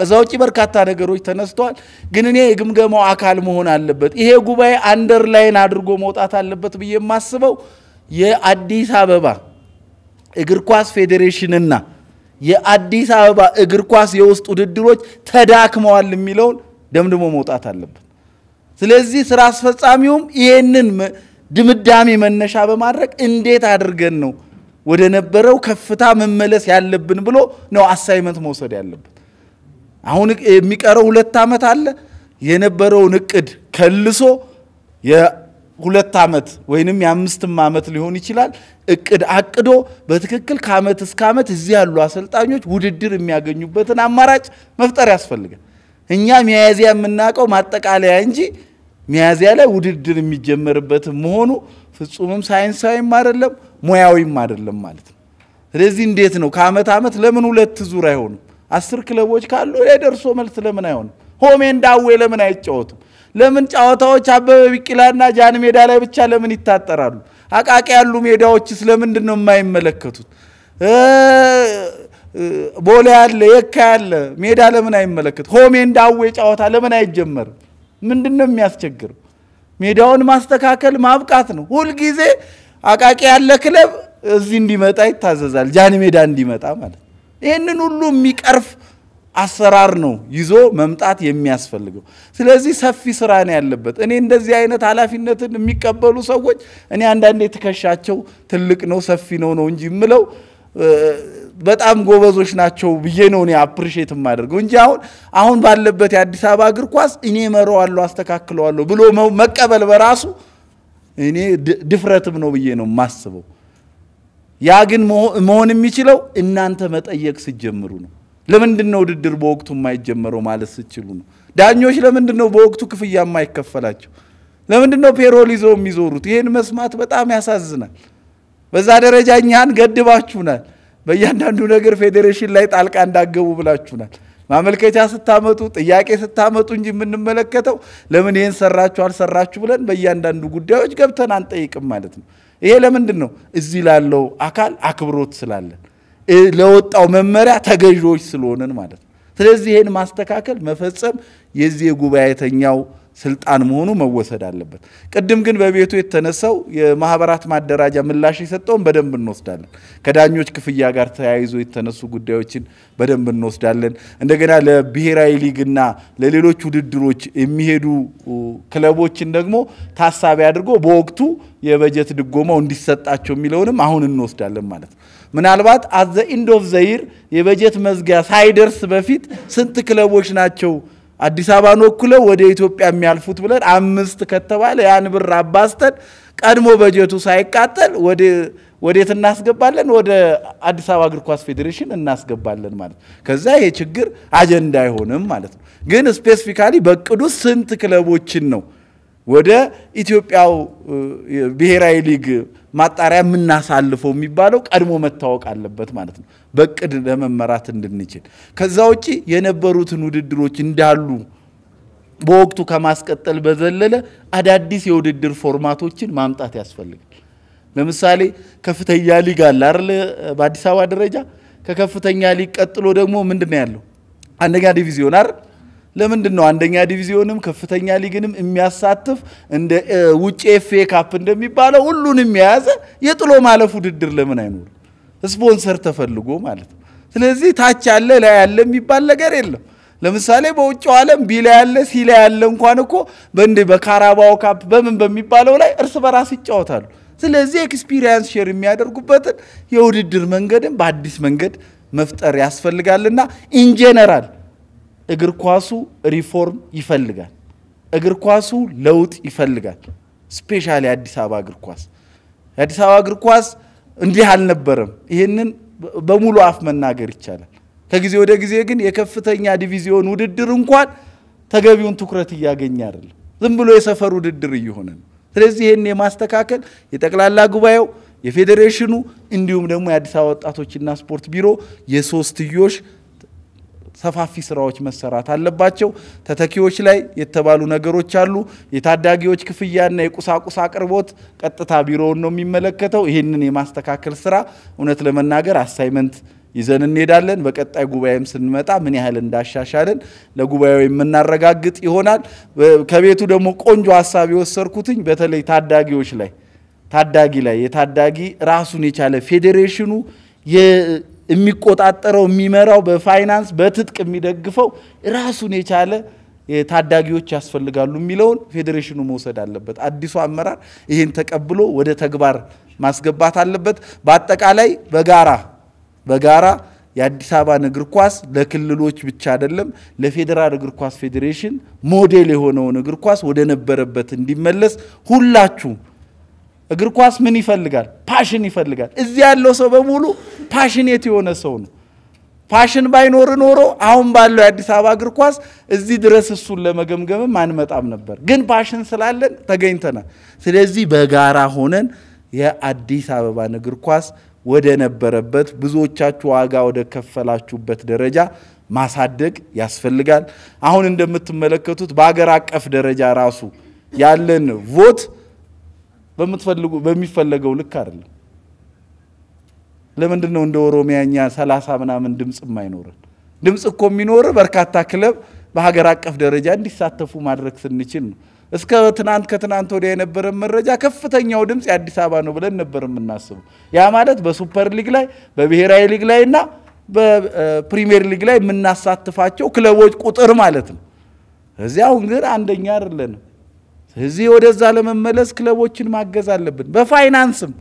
ከዛ ውጭ በርካታ ነገሮች ተነስተዋል። ግን እኔ የግምገማው አካል መሆን አለበት ይሄ ጉባኤ አንደርላይን አድርጎ መውጣት አለበት ብዬ የማስበው የአዲስ አበባ እግር ኳስ ፌዴሬሽንና የአዲስ አበባ እግር ኳስ የውስጥ ውድድሮች ተዳክመዋል የሚለውን ደምድሞ መውጣት አለበት። ስለዚህ ስራ አስፈጻሚውም ይህንን ድምዳሜ መነሻ በማድረግ እንዴት አድርገን ነው ወደ ነበረው ከፍታ መመለስ ያለብን ብሎ ነው አሳይመንት መውሰድ ያለበት። አሁን የሚቀረው ሁለት ዓመት አለ። የነበረውን እቅድ ከልሶ የሁለት ዓመት ወይንም የአምስትም ዓመት ሊሆን ይችላል እቅድ አቅዶ በትክክል ከዓመት እስከ ዓመት እዚህ ያሉ አሰልጣኞች ውድድር የሚያገኙበትን አማራጭ መፍጠር ያስፈልጋል። እኛ ሚያዝያ የምናውቀው ማጠቃለያ እንጂ ሚያዝያ ላይ ውድድር የሚጀመርበት መሆኑ ፍጹምም ሳይንሳዊም አይደለም ሙያዊም አይደለም ማለት ነው። ስለዚህ እንዴት ነው ከአመት አመት ለምን ሁለት ዙር አይሆንም? አስር ክለቦች ካሉ የደርሶ መልስ ለምን አይሆንም? ሆሜ እንዳዌ ለምን አይጫወቱም? ለምን ጨዋታዎች አበበ ቢቂላና ጃን ሜዳ ላይ ብቻ ለምን ይታጠራሉ? አቃቂ ያሉ ሜዳዎችስ ለምንድን ነው የማይመለከቱት? ቦሌ ያለ የካ ያለ ሜዳ ለምን አይመለከት? ሆሜ እንዳዌ ጨዋታ ለምን አይጀመርም? ምንድን ነው የሚያስቸግረው? ሜዳውን ማስተካከል ማብቃት ነው። ሁልጊዜ አቃቂ ያለ ክለብ እዚህ እንዲመጣ ይታዘዛል፣ ጃን ሜዳ እንዲመጣ ማለት ይህንን ሁሉ የሚቀርፍ አሰራር ነው ይዞ መምጣት የሚያስፈልገው። ስለዚህ ሰፊ ስራ ነው ያለበት። እኔ እንደዚህ አይነት ኃላፊነትን የሚቀበሉ ሰዎች እኔ አንዳንዴ ትከሻቸው ትልቅ ነው ሰፊ ነው ነው እንጂ የምለው በጣም ጎበዞች ናቸው ብዬ ነው እኔ አፕሪሼት የማደርገው እንጂ አሁን አሁን ባለበት የአዲስ አበባ እግር ኳስ እኔ መረዋለሁ፣ አስተካክለዋለሁ ብሎ መቀበል በራሱ እኔ ድፍረትም ነው ብዬ ነው የማስበው። ያ ግን መሆን የሚችለው እናንተ መጠየቅ ስትጀምሩ ነው። ለምንድን ነው ውድድር በወቅቱ የማይጀመረው ማለት ስትችሉ ነው። ዳኞች ለምንድን ነው በወቅቱ ክፍያ የማይከፈላቸው? ለምንድን ነው ፔሮል ይዘው የሚዞሩት? ይህን መስማት በጣም ያሳዝናል። በዛ ደረጃ እኛን ገድባችሁናል። በእያንዳንዱ ነገር ፌዴሬሽን ላይ ጣልቃ እንዳገቡ ብላችሁናል። ማመልከቻ ስታመጡ ጥያቄ ስታመጡ እንጂ የምንመለከተው ለምን ይህን ሰራችሁ አልሰራችሁ ብለን በእያንዳንዱ ጉዳዮች ገብተን አንጠይቅም ማለት ነው። ይሄ ለምንድን ነው? እዚህ ላለው አካል አክብሮት ስላለን፣ ለወጣው መመሪያ ተገዥዎች ስለሆንን ማለት ነው። ስለዚህ ይህን ማስተካከል መፈጸም የዚህ የጉባኤተኛው ስልጣን መሆኑ መወሰድ አለበት። ቅድም ግን በቤቱ የተነሳው የማህበራት ማደራጃ ምላሽ የሰጠውን በደንብ እንወስዳለን። ከዳኞች ክፍያ ጋር ተያይዞ የተነሱ ጉዳዮችን በደንብ እንወስዳለን። እንደገና ለብሔራዊ ሊግና ለሌሎች ውድድሮች የሚሄዱ ክለቦችን ደግሞ ታሳቢ አድርጎ በወቅቱ የበጀት ድጎማው እንዲሰጣቸው የሚለውንም አሁን እንወስዳለን ማለት ነው። ምናልባት አዘ ኢንድ ኦፍ ዘይር የበጀት መዝጊያ ሳይደርስ በፊት ስንት ክለቦች ናቸው አዲስ አበባን ወክለው ወደ ኢትዮጵያ የሚያልፉት ብለን አምስት ከተባለ ያን ብር አባስተን ቀድሞ በጀቱ ሳይቃጠል ወዴት እናስገባለን? ወደ አዲስ አበባ እግር ኳስ ፌዴሬሽን እናስገባለን ማለት ነው። ከዛ ይሄ ችግር አጀንዳ አይሆንም ማለት ነው። ግን ስፔሲፊካሊ በቅዱ ስንት ክለቦችን ነው ወደ ኢትዮጵያው ብሔራዊ ሊግ ማጣሪያ የምናሳልፈው የሚባለው ቀድሞ መታወቅ አለበት ማለት ነው፣ በቅድ ለመመራት እንድንችል። ከዛ ውጭ የነበሩትን ውድድሮች እንዳሉ በወቅቱ ከማስቀጠል በዘለለ አዳዲስ የውድድር ፎርማቶችን ማምጣት ያስፈልጋል። ለምሳሌ ከፍተኛ ሊግ አለ አይደል? በአዲስ አበባ ደረጃ ከከፍተኛ ሊግ ቀጥሎ ደግሞ ምንድን ነው ያለው? አንደኛ ዲቪዚዮን አይደል? ለምንድን ነው አንደኛ ዲቪዚዮንም ከፍተኛ ሊግንም የሚያሳትፍ እንደ ውጭ ኤፍኤ ካፕ እንደሚባለው ሁሉንም የያዘ የጥሎ ማለፍ ውድድር ለምን አይኖርም? ስፖንሰር ተፈልጎ ማለት ነው። ስለዚህ ታች ያለ ላይ ያለ የሚባል ነገር የለም። ለምሳሌ በውጭው ዓለም ላይ ያለ ላይ ያለ እንኳን እኮ በእንዲህ በካራባው ካፕ በምን በሚባለው ላይ እርስ በራስ ይጫወታሉ። ስለዚህ ኤክስፒሪየንስ ሼር የሚያደርጉበትን የውድድር መንገድን በአዲስ መንገድ መፍጠር ያስፈልጋልና ኢንጀነራል እግር ኳሱ ሪፎርም ይፈልጋል። እግር ኳሱ ለውጥ ይፈልጋል። ስፔሻሊ አዲስ አበባ እግር ኳስ የአዲስ አበባ እግር ኳስ እንዲህ አልነበረም። ይህንን በሙሉ አፍ መናገር ይቻላል። ከጊዜ ወደ ጊዜ ግን የከፍተኛ ዲቪዚዮን ውድድር እንኳን ተገቢውን ትኩረት እያገኘ አይደለም። ዝም ብሎ የሰፈር ውድድር እየሆነ ነው። ስለዚህ ይህን የማስተካከል የጠቅላላ ጉባኤው የፌዴሬሽኑ እንዲሁም ደግሞ የአዲስ አበባ ወጣቶችና ስፖርት ቢሮ የሶስትዮሽ ሰፋፊ ስራዎች መሰራት አለባቸው። ተተኪዎች ላይ የተባሉ ነገሮች አሉ። የታዳጊዎች ክፍያና የቁሳቁስ አቅርቦት ቀጥታ ቢሮውን ነው የሚመለከተው። ይህንን የማስተካከል ስራ እውነት ለመናገር አሳይመንት ይዘን እንሄዳለን። በቀጣይ ጉባኤም ስንመጣ ምን ያህል እንዳሻሻልን ለጉባኤው የምናረጋግጥ ይሆናል። ከቤቱ ደግሞ ቆንጆ ሀሳብ የወሰድኩትኝ በተለይ ታዳጊዎች ላይ ታዳጊ ላይ የታዳጊ ራሱን የቻለ ፌዴሬሽኑ የሚቆጣጠረው የሚመራው፣ በፋይናንስ በትጥቅ የሚደግፈው ራሱን የቻለ ታዳጊዎች ያስፈልጋሉ የሚለውን ፌዴሬሽኑ መውሰድ አለበት። አዲሱ አመራር ይህን ተቀብሎ ወደ ተግባር ማስገባት አለበት። በአጠቃላይ በጋራ በጋራ የአዲስ አበባን እግር ኳስ ለክልሎች ብቻ አይደለም ለፌዴራል እግር ኳስ ፌዴሬሽን ሞዴል የሆነውን እግር ኳስ ወደ ነበረበት እንዲመለስ ሁላችሁ እግር ኳስ ምን ይፈልጋል? ፓሽን ይፈልጋል። እዚህ ያለው ሰው በሙሉ ፓሽኔት የሆነ ሰው ነው። ፓሽን ባይኖር ኖሮ አሁን ባለው የአዲስ አበባ እግር ኳስ እዚህ ድረስ እሱን ለመገምገምም አንመጣም ነበር። ግን ፓሽን ስላለን ተገኝተናል። ስለዚህ በጋራ ሆነን የአዲስ አበባን እግር ኳስ ወደ ነበረበት ብዙዎቻችሁ ዋጋ ወደ ከፈላችሁበት ደረጃ ማሳደግ ያስፈልጋል። አሁን እንደምትመለከቱት በአገር አቀፍ ደረጃ ራሱ ያለን ቮት በሚፈለገው ልክ አይደለም። ለምንድን ነው እንደ ኦሮሚያኛ ሰላሳ ምናምን ድምፅ የማይኖርን? ድምፅ እኮ የሚኖር በርካታ ክለብ በሀገር አቀፍ ደረጃ እንዲሳተፉ ማድረግ ስንችል ነው። እስከ ትናንት ከትናንት ወዲያ የነበረን መረጃ ከፍተኛው ድምፅ የአዲስ አበባ ነው ብለን ነበር የምናስበው። ያ ማለት በሱፐር ሊግ ላይ በብሔራዊ ሊግ ላይ እና በፕሪሚየር ሊግ ላይ የምናሳትፋቸው ክለቦች ቁጥር ማለት ነው። እዚያው አሁን ግን አንደኛ አይደለንም። ስለዚህ ወደዛ ለመመለስ ክለቦችን ማገዝ አለብን። በፋይናንስም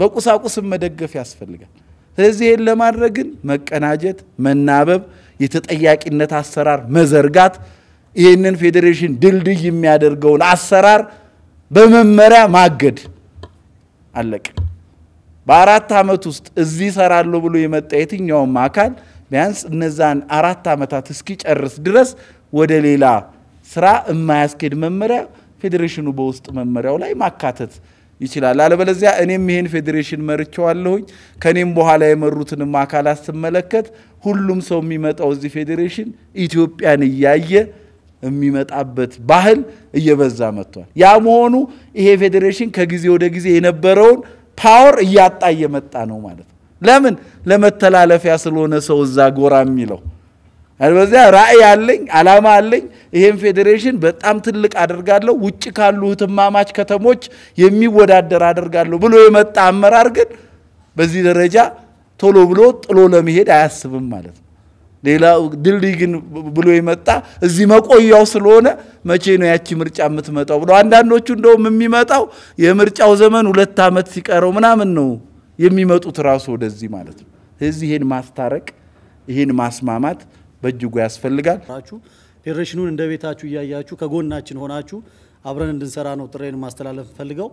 በቁሳቁስም መደገፍ ያስፈልጋል። ስለዚህ ይህን ለማድረግ መቀናጀት፣ መናበብ፣ የተጠያቂነት አሰራር መዘርጋት፣ ይህንን ፌዴሬሽን ድልድይ የሚያደርገውን አሰራር በመመሪያ ማገድ አለቅ። በአራት ዓመት ውስጥ እዚህ ሰራለሁ ብሎ የመጣ የትኛውም አካል ቢያንስ እነዛን አራት ዓመታት እስኪጨርስ ድረስ ወደ ሌላ ስራ የማያስኬድ መመሪያ ፌዴሬሽኑ በውስጥ መመሪያው ላይ ማካተት ይችላል። አለበለዚያ እኔም ይሄን ፌዴሬሽን መርቸዋለሁኝ ከኔም በኋላ የመሩትንም አካላት ስመለከት ሁሉም ሰው የሚመጣው እዚህ ፌዴሬሽን ኢትዮጵያን እያየ የሚመጣበት ባህል እየበዛ መጥቷል። ያ መሆኑ ይሄ ፌዴሬሽን ከጊዜ ወደ ጊዜ የነበረውን ፓወር እያጣ እየመጣ ነው ማለት ነው። ለምን? ለመተላለፊያ ስለሆነ ሰው እዛ ጎራ የሚለው አለበዚያ ራእይ አለኝ፣ አላማ አለኝ። ይሄን ፌዴሬሽን በጣም ትልቅ አደርጋለሁ፣ ውጭ ካሉ ህትማማች ከተሞች የሚወዳደር አደርጋለሁ ብሎ የመጣ አመራር ግን በዚህ ደረጃ ቶሎ ብሎ ጥሎ ለመሄድ አያስብም ማለት ነው። ሌላ ድልድይ ግን ብሎ የመጣ እዚህ መቆያው ስለሆነ መቼ ነው ያቺ ምርጫ የምትመጣው ብሎ አንዳንዶቹ እንደውም የሚመጣው የምርጫው ዘመን ሁለት ዓመት ሲቀረው ምናምን ነው የሚመጡት ራሱ ወደዚህ ማለት ነው። እዚህ ይሄን ማስታረቅ ይሄን ማስማማት በእጅጉ ያስፈልጋል። ፌዴሬሽኑን እንደ ቤታችሁ እያያችሁ ከጎናችን ሆናችሁ አብረን እንድንሰራ ነው ጥሬን ማስተላለፍ ፈልገው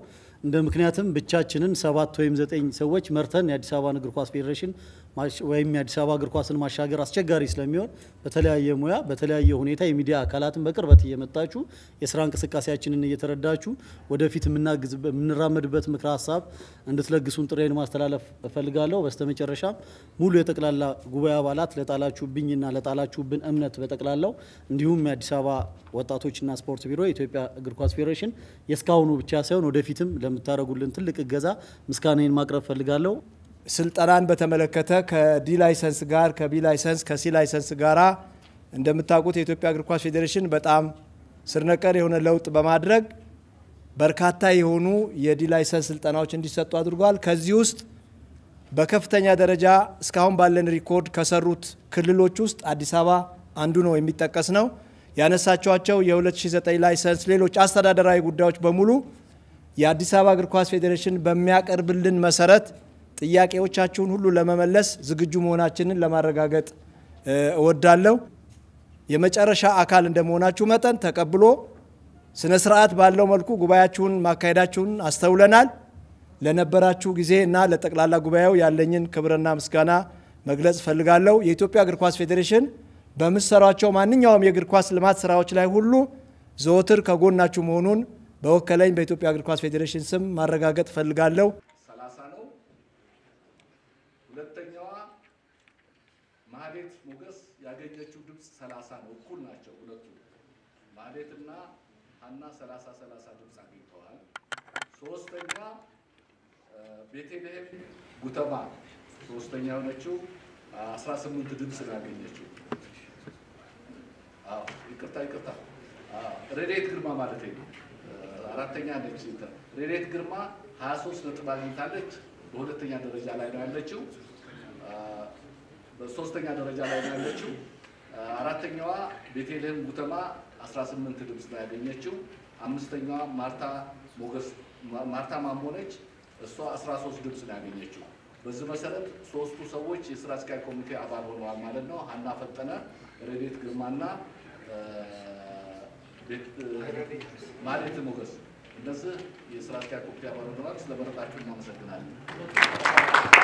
እንደ ምክንያትም ብቻችንን ሰባት ወይም ዘጠኝ ሰዎች መርተን የአዲስ አበባን እግር ኳስ ፌዴሬሽን ወይም የአዲስ አበባ እግር ኳስን ማሻገር አስቸጋሪ ስለሚሆን በተለያየ ሙያ በተለያየ ሁኔታ የሚዲያ አካላትን በቅርበት እየመጣችሁ የስራ እንቅስቃሴያችንን እየተረዳችሁ ወደፊት የምንራመድበት ምክረ ሀሳብ እንድትለግሱን ጥሬን ማስተላለፍ እፈልጋለሁ። በስተመጨረሻም ሙሉ የጠቅላላ ጉባኤ አባላት ለጣላችሁብኝና ለጣላችሁብን እምነት በጠቅላላው እንዲሁም የአዲስ አበባ ወጣቶችና ስፖርት ቢሮ፣ የኢትዮጵያ እግር ኳስ ፌዴሬሽን የእስካሁኑ ብቻ ሳይሆን ወደፊትም ለምታደረጉልን ትልቅ እገዛ ምስጋናዬን ማቅረብ እፈልጋለሁ። ስልጠናን በተመለከተ ከዲ ላይሰንስ ጋር ከቢ ላይሰንስ ከሲ ላይሰንስ ጋራ እንደምታውቁት የኢትዮጵያ እግር ኳስ ፌዴሬሽን በጣም ስርነቀር የሆነ ለውጥ በማድረግ በርካታ የሆኑ የዲ ላይሰንስ ስልጠናዎች እንዲሰጡ አድርጓል። ከዚህ ውስጥ በከፍተኛ ደረጃ እስካሁን ባለን ሪኮርድ ከሰሩት ክልሎች ውስጥ አዲስ አበባ አንዱ ነው የሚጠቀስ ነው። ያነሳቸዋቸው የ2009 ላይሰንስ፣ ሌሎች አስተዳደራዊ ጉዳዮች በሙሉ የአዲስ አበባ እግር ኳስ ፌዴሬሽን በሚያቀርብልን መሰረት ጥያቄዎቻችሁን ሁሉ ለመመለስ ዝግጁ መሆናችንን ለማረጋገጥ እወዳለሁ። የመጨረሻ አካል እንደመሆናችሁ መጠን ተቀብሎ ስነ ስርዓት ባለው መልኩ ጉባኤያችሁን ማካሄዳችሁን አስተውለናል። ለነበራችሁ ጊዜ እና ለጠቅላላ ጉባኤው ያለኝን ክብርና ምስጋና መግለጽ ፈልጋለሁ። የኢትዮጵያ እግር ኳስ ፌዴሬሽን በምሰሯቸው ማንኛውም የእግር ኳስ ልማት ስራዎች ላይ ሁሉ ዘወትር ከጎናችሁ መሆኑን በወከለኝ በኢትዮጵያ እግር ኳስ ፌዴሬሽን ስም ማረጋገጥ ፈልጋለሁ። ቤቴልሔም ጉተማ ሶስተኛ የሆነችው 18 ድምፅ ነው ያገኘችው። ይቅርታ ይቅርታ፣ ሬዴት ግርማ ማለት ነው። አራተኛ ነች። ሬዴት ግርማ 23 ነጥብ አግኝታለች። በሁለተኛ ደረጃ ላይ ነው ያለችው። በሶስተኛ ደረጃ ላይ ነው ያለችው። አራተኛዋ ቤቴልሔም ጉተማ 18 ድምፅ ነው ያገኘችው። አምስተኛዋ ማርታ ሞገስ ማርታ ማሞ ነች። እሷ 13 ድምፅ ነው ያገኘችው። በዚህ መሰረት ሶስቱ ሰዎች የስራ አስኪያጅ ኮሚቴ አባል ሆነዋል ማለት ነው። ሀና ፈጠነ፣ ረዴት ግርማና ማሌት ሞገስ እነዚህ የስራ አስኪያጅ ኮሚቴ አባል ሆነዋል። ስለመረጣችሁ እናመሰግናለን።